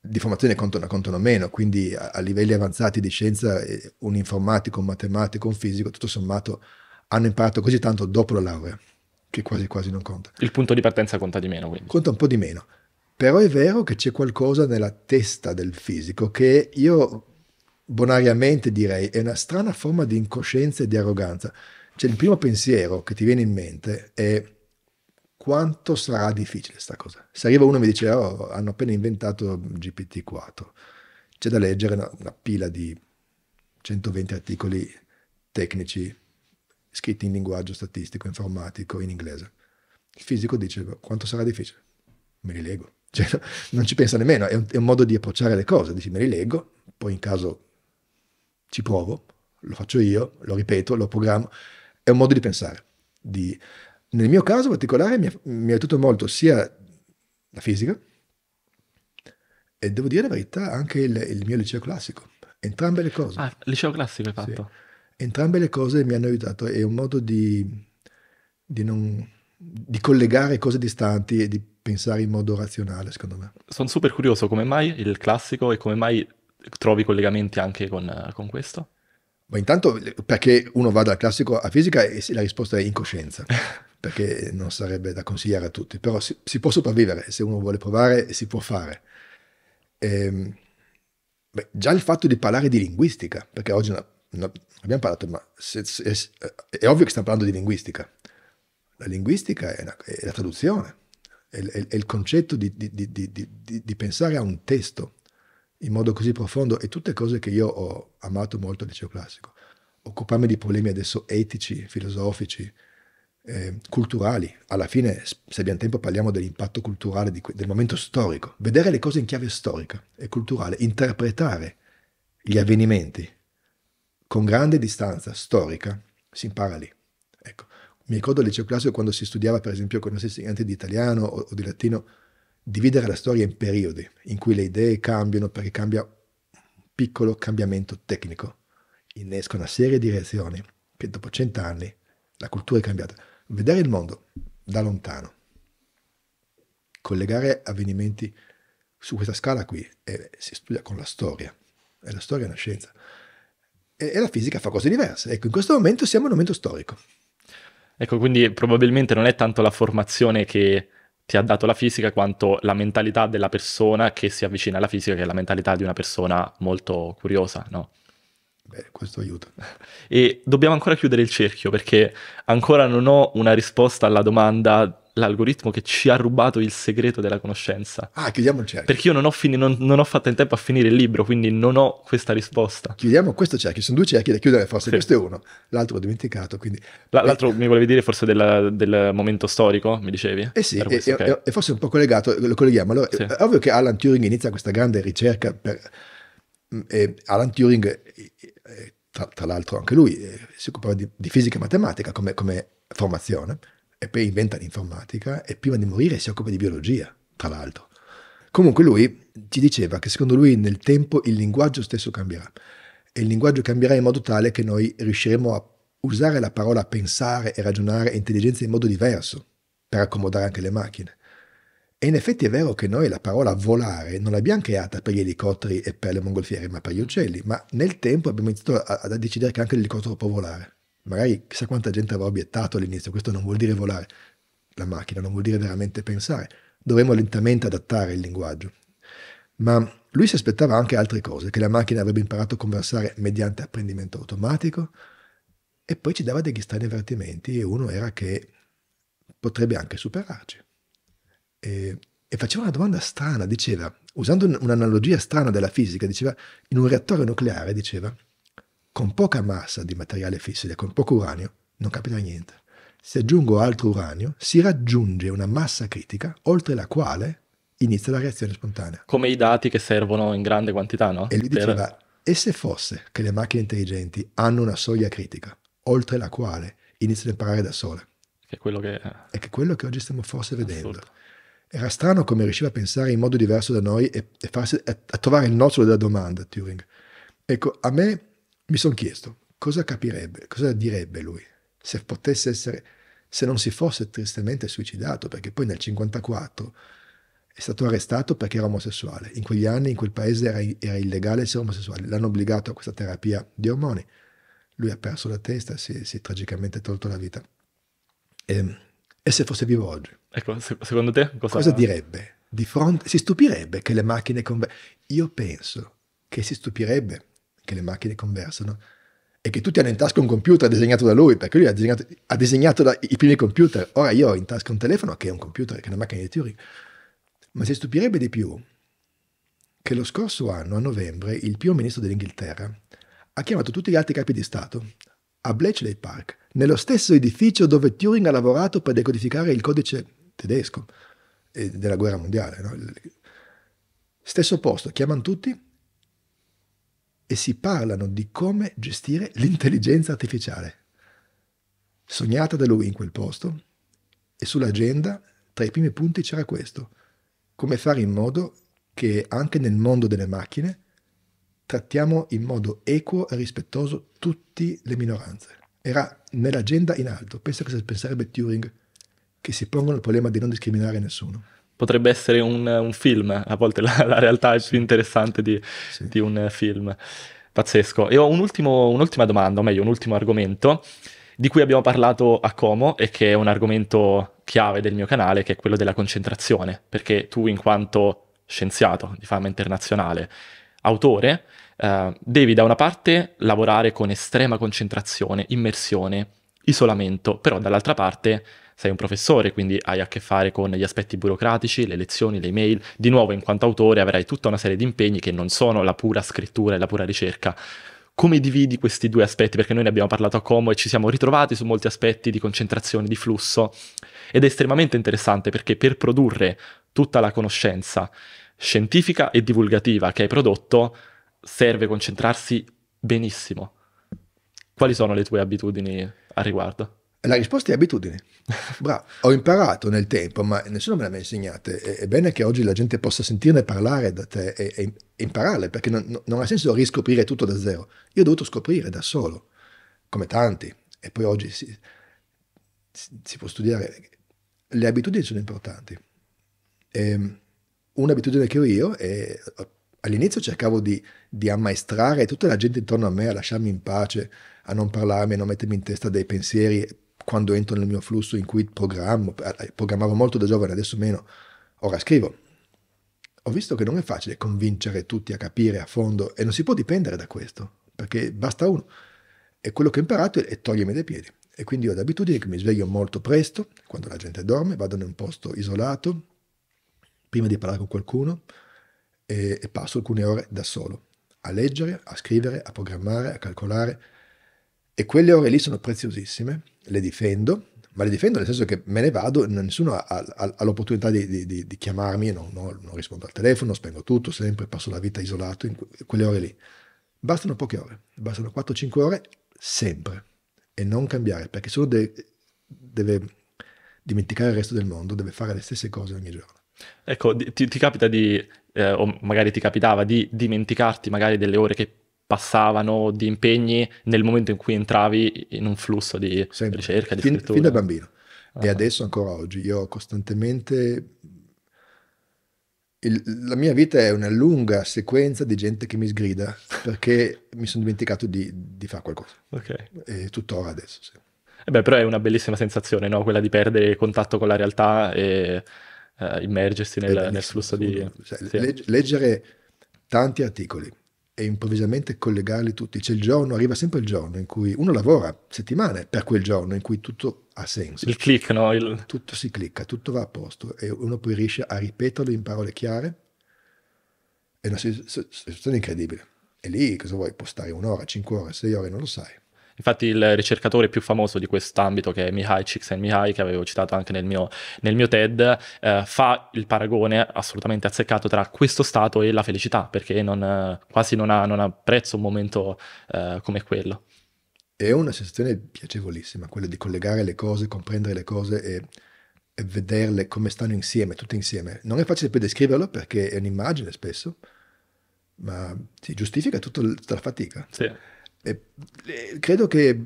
di formazione contano, contano meno, quindi a, a, livelli avanzati di scienza eh, un informatico, un matematico, un fisico, tutto sommato hanno imparato così tanto dopo la laurea che quasi quasi non conta. Il punto di partenza conta di meno quindi. Conta un po' di meno, però è vero che c'è qualcosa nella testa del fisico che io bonariamente direi è una strana forma di incoscienza e di arroganza cioè il primo pensiero che ti viene in mente è quanto sarà difficile questa cosa. Se arriva uno e mi dice, oh, hanno appena inventato GPT-4, c'è da leggere una, una pila di 120 articoli tecnici scritti in linguaggio statistico, informatico, in inglese. Il fisico dice, quanto sarà difficile? Me li leggo. Cioè, non ci pensa nemmeno, è un, è un, modo di approcciare le cose, dici me li leggo, poi in caso ci provo, lo faccio io, lo ripeto, lo programmo è un modo di pensare. Di, nel mio caso particolare mi ha, aiutato molto sia la fisica, e devo dire la verità, anche il, il, mio liceo classico. Entrambe le cose. Ah, liceo classico hai fatto? Sì. Entrambe le cose mi hanno aiutato. È un modo di, di, non, di, collegare cose distanti e di pensare in modo razionale, secondo me. Sono super curioso, come mai il classico e come mai trovi collegamenti anche con, con questo? Ma intanto perché uno va dal classico a fisica e la risposta è incoscienza, perché non sarebbe da consigliare a tutti, però si, si può sopravvivere, se uno vuole provare si può fare. E, ehm, beh, già il fatto di parlare di linguistica, perché oggi una, una, abbiamo parlato, ma se, se, eh, è ovvio che stiamo parlando di linguistica. La linguistica è, una, è la traduzione, è, è, è, il concetto di, di, di, di pensare a un testo in modo così profondo e tutte cose che io ho amato molto al liceo classico. Occuparmi di problemi adesso etici, filosofici, eh, culturali. Alla fine, se abbiamo tempo, parliamo dell'impatto culturale que- del momento storico. Vedere le cose in chiave storica e culturale, interpretare gli avvenimenti con grande distanza storica, si impara lì. Ecco. Mi ricordo al liceo classico quando si studiava, per esempio, con i nostri insegnanti di italiano o, o di latino, dividere la storia in periodi in cui le idee cambiano perché cambia un piccolo cambiamento tecnico, innesca una serie di reazioni che dopo cent'anni la cultura è cambiata. Vedere il mondo da lontano, collegare avvenimenti su questa scala qui eh, si studia con la storia, e la storia è una scienza, e, e la fisica fa cose diverse. Ecco, in questo momento siamo in un momento storico. Ecco, quindi probabilmente non è tanto la formazione che ti ha dato la fisica quanto la mentalità della persona che si avvicina alla fisica, che è la mentalità di una persona molto curiosa, no? Beh, questo aiuta. E dobbiamo ancora chiudere il cerchio perché ancora non ho una risposta alla domanda l'algoritmo che ci ha rubato il segreto della conoscenza. Ah, chiudiamo il cerchio. Perché io non ho, fini, non, non ho fatto in tempo a finire il libro, quindi non ho questa risposta. Chiudiamo questo cerchio, sono due cerchi da chiudere, forse sì. questo è uno, l'altro ho dimenticato. Quindi... L- eh. l'altro mi volevi dire forse della, del momento storico, mi dicevi? Eh sì, questo, e, okay. e, e, forse un po' collegato, lo colleghiamo. Allora, sì. è ovvio che Alan Turing inizia questa grande ricerca per... Eh, Alan Turing... Tra, tra, l'altro anche lui eh, si occupava di, di fisica e matematica come, come, formazione, e poi inventa l'informatica e prima di morire si occupa di biologia, tra l'altro. Comunque lui ci diceva che secondo lui nel tempo il linguaggio stesso cambierà e il linguaggio cambierà in modo tale che noi riusciremo a usare la parola pensare e ragionare e intelligenza in modo diverso per accomodare anche le macchine. E in effetti è vero che noi la parola volare non l'abbiamo creata per gli elicotteri e per le mongolfiere, ma per gli uccelli, ma nel tempo abbiamo iniziato a, a decidere che anche l'elicottero può volare. Magari chissà quanta gente aveva obiettato all'inizio, questo non vuol dire volare la macchina, non vuol dire veramente pensare. Dovremmo lentamente adattare il linguaggio. Ma lui si aspettava anche altre cose, che la macchina avrebbe imparato a conversare mediante apprendimento automatico e poi ci dava degli strani avvertimenti e uno era che potrebbe anche superarci. E, e faceva una domanda strana, diceva, usando un'analogia strana della fisica, diceva, in un reattore nucleare, diceva, con poca massa di materiale fissile, con poco uranio, non capita niente. Se aggiungo altro uranio, si raggiunge una massa critica oltre la quale inizia la reazione spontanea. Come i dati che servono in grande quantità, no? E lui diceva, per... e se fosse che le macchine intelligenti hanno una soglia critica, oltre la quale iniziano a imparare da sole? Che è quello che... È che quello che oggi stiamo forse vedendo. Assurdo. Era strano come riusciva a pensare in modo diverso da noi e, e farsi, a, a, trovare il nocciolo della domanda, Turing. Ecco, a me mi sono chiesto cosa capirebbe, cosa direbbe lui se potesse essere, se non si fosse tristemente suicidato, perché poi nel 1954 è stato arrestato perché era omosessuale. In quegli anni in quel paese era, era illegale essere omosessuale, l'hanno obbligato a questa terapia di ormoni. Lui ha perso la testa, si, si è tragicamente tolto la vita. E, ehm, e se fosse vivo oggi? Ecco, secondo te cosa, cosa direbbe? Fronte, si stupirebbe che le macchine convergono. Io penso che si stupirebbe che le macchine conversano e che tutti hanno in tasca un computer disegnato da lui, perché lui ha disegnato, ha disegnato da, i primi computer. Ora io ho in tasca un telefono che è un computer, che è una macchina di Turing. Ma si stupirebbe di più che lo scorso anno, a novembre, il primo ministro dell'Inghilterra ha chiamato tutti gli altri capi di Stato a Bletchley Park, nello stesso edificio dove Turing ha lavorato per decodificare il codice tedesco eh, della guerra mondiale. No? Stesso posto, chiamano tutti e si parlano di come gestire l'intelligenza artificiale. Sognata da lui in quel posto e sull'agenda tra i primi punti c'era questo, come fare in modo che anche nel mondo delle macchine trattiamo in modo equo e rispettoso tutte le minoranze. Era nell'agenda in alto, penso che se penserebbe Turing, che si pongono il problema di non discriminare nessuno potrebbe essere un, un film, a volte la, la, realtà è più interessante di, sì. di un film. Pazzesco. E ho un ultimo, un'ultima domanda, o meglio un ultimo argomento, di cui abbiamo parlato a Como e che è un argomento chiave del mio canale, che è quello della concentrazione, perché tu in quanto scienziato di fama internazionale, autore, eh, devi da una parte lavorare con estrema concentrazione, immersione, isolamento, però dall'altra parte sei un professore, quindi hai a che fare con gli aspetti burocratici, le lezioni, le email. Di nuovo, in quanto autore avrai tutta una serie di impegni che non sono la pura scrittura e la pura ricerca. Come dividi questi due aspetti? Perché noi ne abbiamo parlato a Como e ci siamo ritrovati su molti aspetti di concentrazione, di flusso. Ed è estremamente interessante perché per produrre tutta la conoscenza scientifica e divulgativa che hai prodotto serve concentrarsi benissimo. Quali sono le tue abitudini a riguardo? La risposta è abitudine. Bravo. Ho imparato nel tempo, ma nessuno me mai insegnata. È bene che oggi la gente possa sentirne parlare da te e, e impararle, perché non, non, ha senso riscoprire tutto da zero. Io ho dovuto scoprire da solo, come tanti. E poi oggi si, si può studiare. Le abitudini sono importanti. E ehm, un'abitudine che ho io è... All'inizio cercavo di, di ammaestrare tutta la gente intorno a me a lasciarmi in pace, a non parlarmi, a non mettermi in testa dei pensieri quando entro nel mio flusso in cui programmo, eh, programmavo molto da giovane, adesso meno, ora scrivo. Ho visto che non è facile convincere tutti a capire a fondo e non si può dipendere da questo, perché basta uno. E quello che ho imparato è, togliermi dai piedi. E quindi ho l'abitudine che mi sveglio molto presto, quando la gente dorme, vado in un posto isolato, prima di parlare con qualcuno, e, e passo alcune ore da solo, a leggere, a scrivere, a programmare, a calcolare. E quelle ore lì sono preziosissime le difendo, ma le difendo nel senso che me ne vado, nessuno ha, ha, ha l'opportunità di, di, di chiamarmi, no, no, non rispondo al telefono, spengo tutto, sempre passo la vita isolato in quelle ore lì. Bastano poche ore, bastano 4-5 ore sempre e non cambiare, perché se uno de deve dimenticare il resto del mondo, deve fare le stesse cose ogni giorno. Ecco, ti, ti capita di, eh, o magari ti capitava di dimenticarti magari delle ore che passavano di impegni nel momento in cui entravi in un flusso di Sempre. ricerca, di fin, scrittura. Fin da bambino. Ah. E adesso ancora oggi io costantemente... Il, la mia vita è una lunga sequenza di gente che mi sgrida perché mi sono dimenticato di, di fare qualcosa. Ok. E tuttora adesso, sì. Eh beh, però è una bellissima sensazione, no? Quella di perdere contatto con la realtà e eh, immergersi nel, nel flusso di... Cioè, sì. Leggere tanti articoli, e improvvisamente collegarli tutti. C'è il giorno, arriva sempre il giorno in cui uno lavora settimane per quel giorno in cui tutto ha senso. Il click, no? Il... Tutto si clicca, tutto va a posto e uno poi riesce a ripeterlo in parole chiare. È una situazione incredibile. E lì cosa vuoi? Può stare un'ora, cinque ore, sei ore, non lo sai. Infatti il ricercatore più famoso di quest'ambito, che è Mihai Csikszentmihalyi, che avevo citato anche nel mio, nel mio TED, eh, fa il paragone assolutamente azzeccato tra questo stato e la felicità, perché non, eh, quasi non ha, non ha, prezzo un momento eh, come quello. È una sensazione piacevolissima, quella di collegare le cose, comprendere le cose e e vederle come stanno insieme, tutte insieme. Non è facile poi descriverlo perché è un'immagine spesso, ma si giustifica tutta la fatica. Sì. E, eh, e, credo che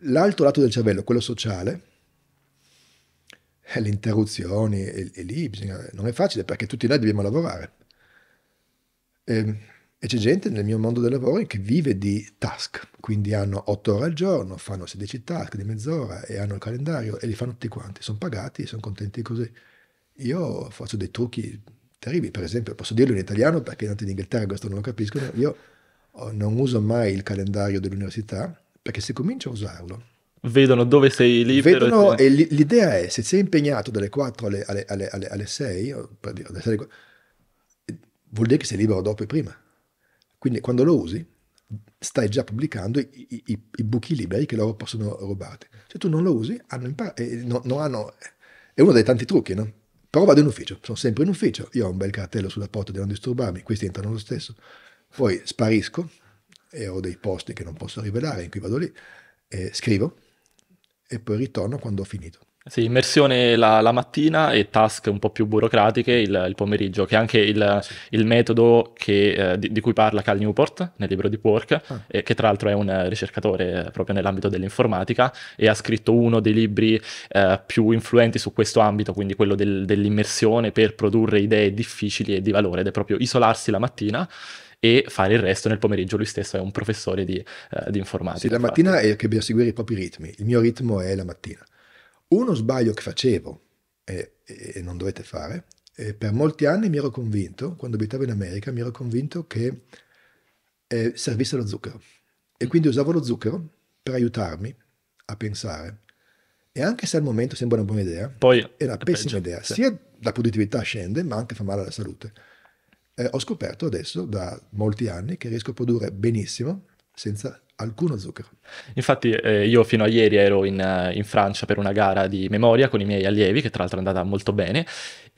l'altro lato del cervello, quello sociale, eh, le interruzioni, e, e lì bisogna, non è facile perché tutti noi dobbiamo lavorare. E, ehm, e c'è gente nel mio mondo del lavoro che vive di task, quindi hanno 8 ore al giorno, fanno 16 task di mezz'ora e hanno il calendario e li fanno tutti quanti, sono pagati e sono contenti così. Io faccio dei trucchi terribili, per esempio, posso dirlo in italiano perché tanti in Inghilterra questo non lo capiscono, io Oh, non uso mai il calendario dell'università perché se comincio a usarlo vedono dove sei libero. Vedono, e l- l'idea è se sei impegnato dalle 4 alle, alle, alle, alle 6, dire, alle 6 vuol dire che sei libero dopo e prima. Quindi quando lo usi stai già pubblicando i, i, i buchi liberi che loro possono rubarti. Se tu non lo usi, hanno imparato, eh, no, no, hanno, è uno dei tanti trucchi, no? Però vado in ufficio, sono sempre in ufficio, io ho un bel cartello sulla porta di non disturbarmi, questi entrano lo stesso. Poi sparisco e ho dei posti che non posso rivelare, in cui vado lì, e scrivo e poi ritorno quando ho finito. Sì, immersione la, la, mattina e task un po' più burocratiche il, il pomeriggio, che è anche il, il metodo che, eh, di, di, cui parla Cal Newport nel libro di Work, ah. eh, che tra l'altro è un ricercatore eh, proprio nell'ambito dell'informatica e ha scritto uno dei libri eh, più influenti su questo ambito, quindi quello del, dell'immersione per produrre idee difficili e di valore, ed è proprio isolarsi la mattina e fare il resto nel pomeriggio. Lui stesso è un professore di, uh, di informatica. Sì, la mattina è che bisogna seguire i propri ritmi. Il mio ritmo è la mattina. Uno sbaglio che facevo, e, e non dovete fare, per molti anni mi ero convinto, quando abitavo in America, mi ero convinto che eh, servisse lo zucchero. E mm. quindi usavo lo zucchero per aiutarmi a pensare. E anche se al momento sembra una buona idea, Poi, è una pessima peggio, idea. Sì. Sia la produttività scende, ma anche fa male alla salute eh, ho scoperto adesso da molti anni che riesco a produrre benissimo senza alcuno zucchero. Infatti eh, io fino a ieri ero in, eh, in, Francia per una gara di memoria con i miei allievi, che tra l'altro è andata molto bene,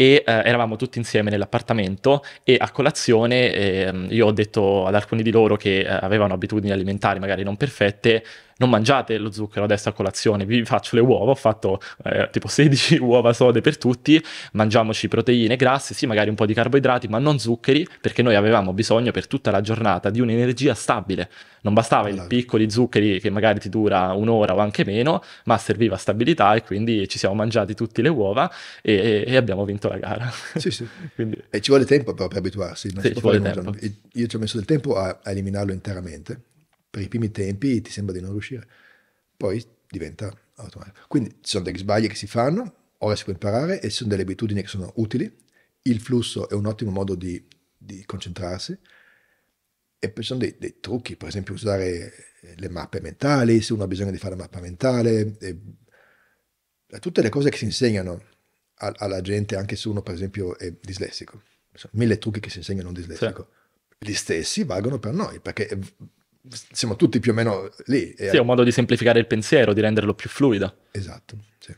e eh, eravamo tutti insieme nell'appartamento e a colazione eh, io ho detto ad alcuni di loro che eh, avevano abitudini alimentari magari non perfette non mangiate lo zucchero adesso a colazione, vi faccio le uova, ho fatto eh, tipo 16 uova sode per tutti, mangiamoci proteine, grassi, sì magari un po' di carboidrati, ma non zuccheri, perché noi avevamo bisogno per tutta la giornata di un'energia stabile. Non bastava allora. il picco zuccheri che magari ti dura un'ora o anche meno, ma serviva stabilità e quindi ci siamo mangiati tutte le uova e, e abbiamo vinto la gara. Sì, sì. Quindi... E ci vuole tempo però per abituarsi. Sì, ci vuole tempo. Io ci ho messo del tempo a, a eliminarlo interamente. Per i primi tempi ti sembra di non riuscire. Poi diventa automatico. Quindi ci sono degli sbagli che si fanno, ora si può imparare e ci sono delle abitudini che sono utili. Il flusso è un ottimo modo di, di concentrarsi. E poi ci sono dei, dei, trucchi, per esempio usare le mappe mentali, se uno ha bisogno di fare la mappa mentale, e, tutte le cose che si insegnano a, alla gente anche se uno per esempio è dislessico. Sono mille trucchi che si insegnano a un dislessico. Sì. Gli stessi valgono per noi perché eh, siamo tutti più o meno lì. Sì, è un modo di semplificare il pensiero, di renderlo più fluido. Esatto, sì.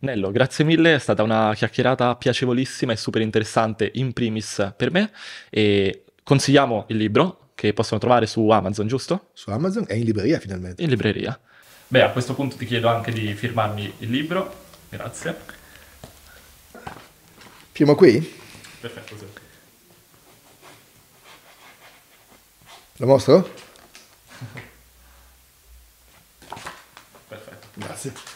Nello, grazie mille, è stata una chiacchierata piacevolissima e super interessante in primis per me e consigliamo il libro che possono trovare su Amazon, giusto? Su Amazon e in libreria finalmente. In libreria. Beh, a questo punto ti chiedo anche di firmarmi il libro, grazie. Firmo qui? Perfetto, sì. Lo mostro? Perfetto. Grazie.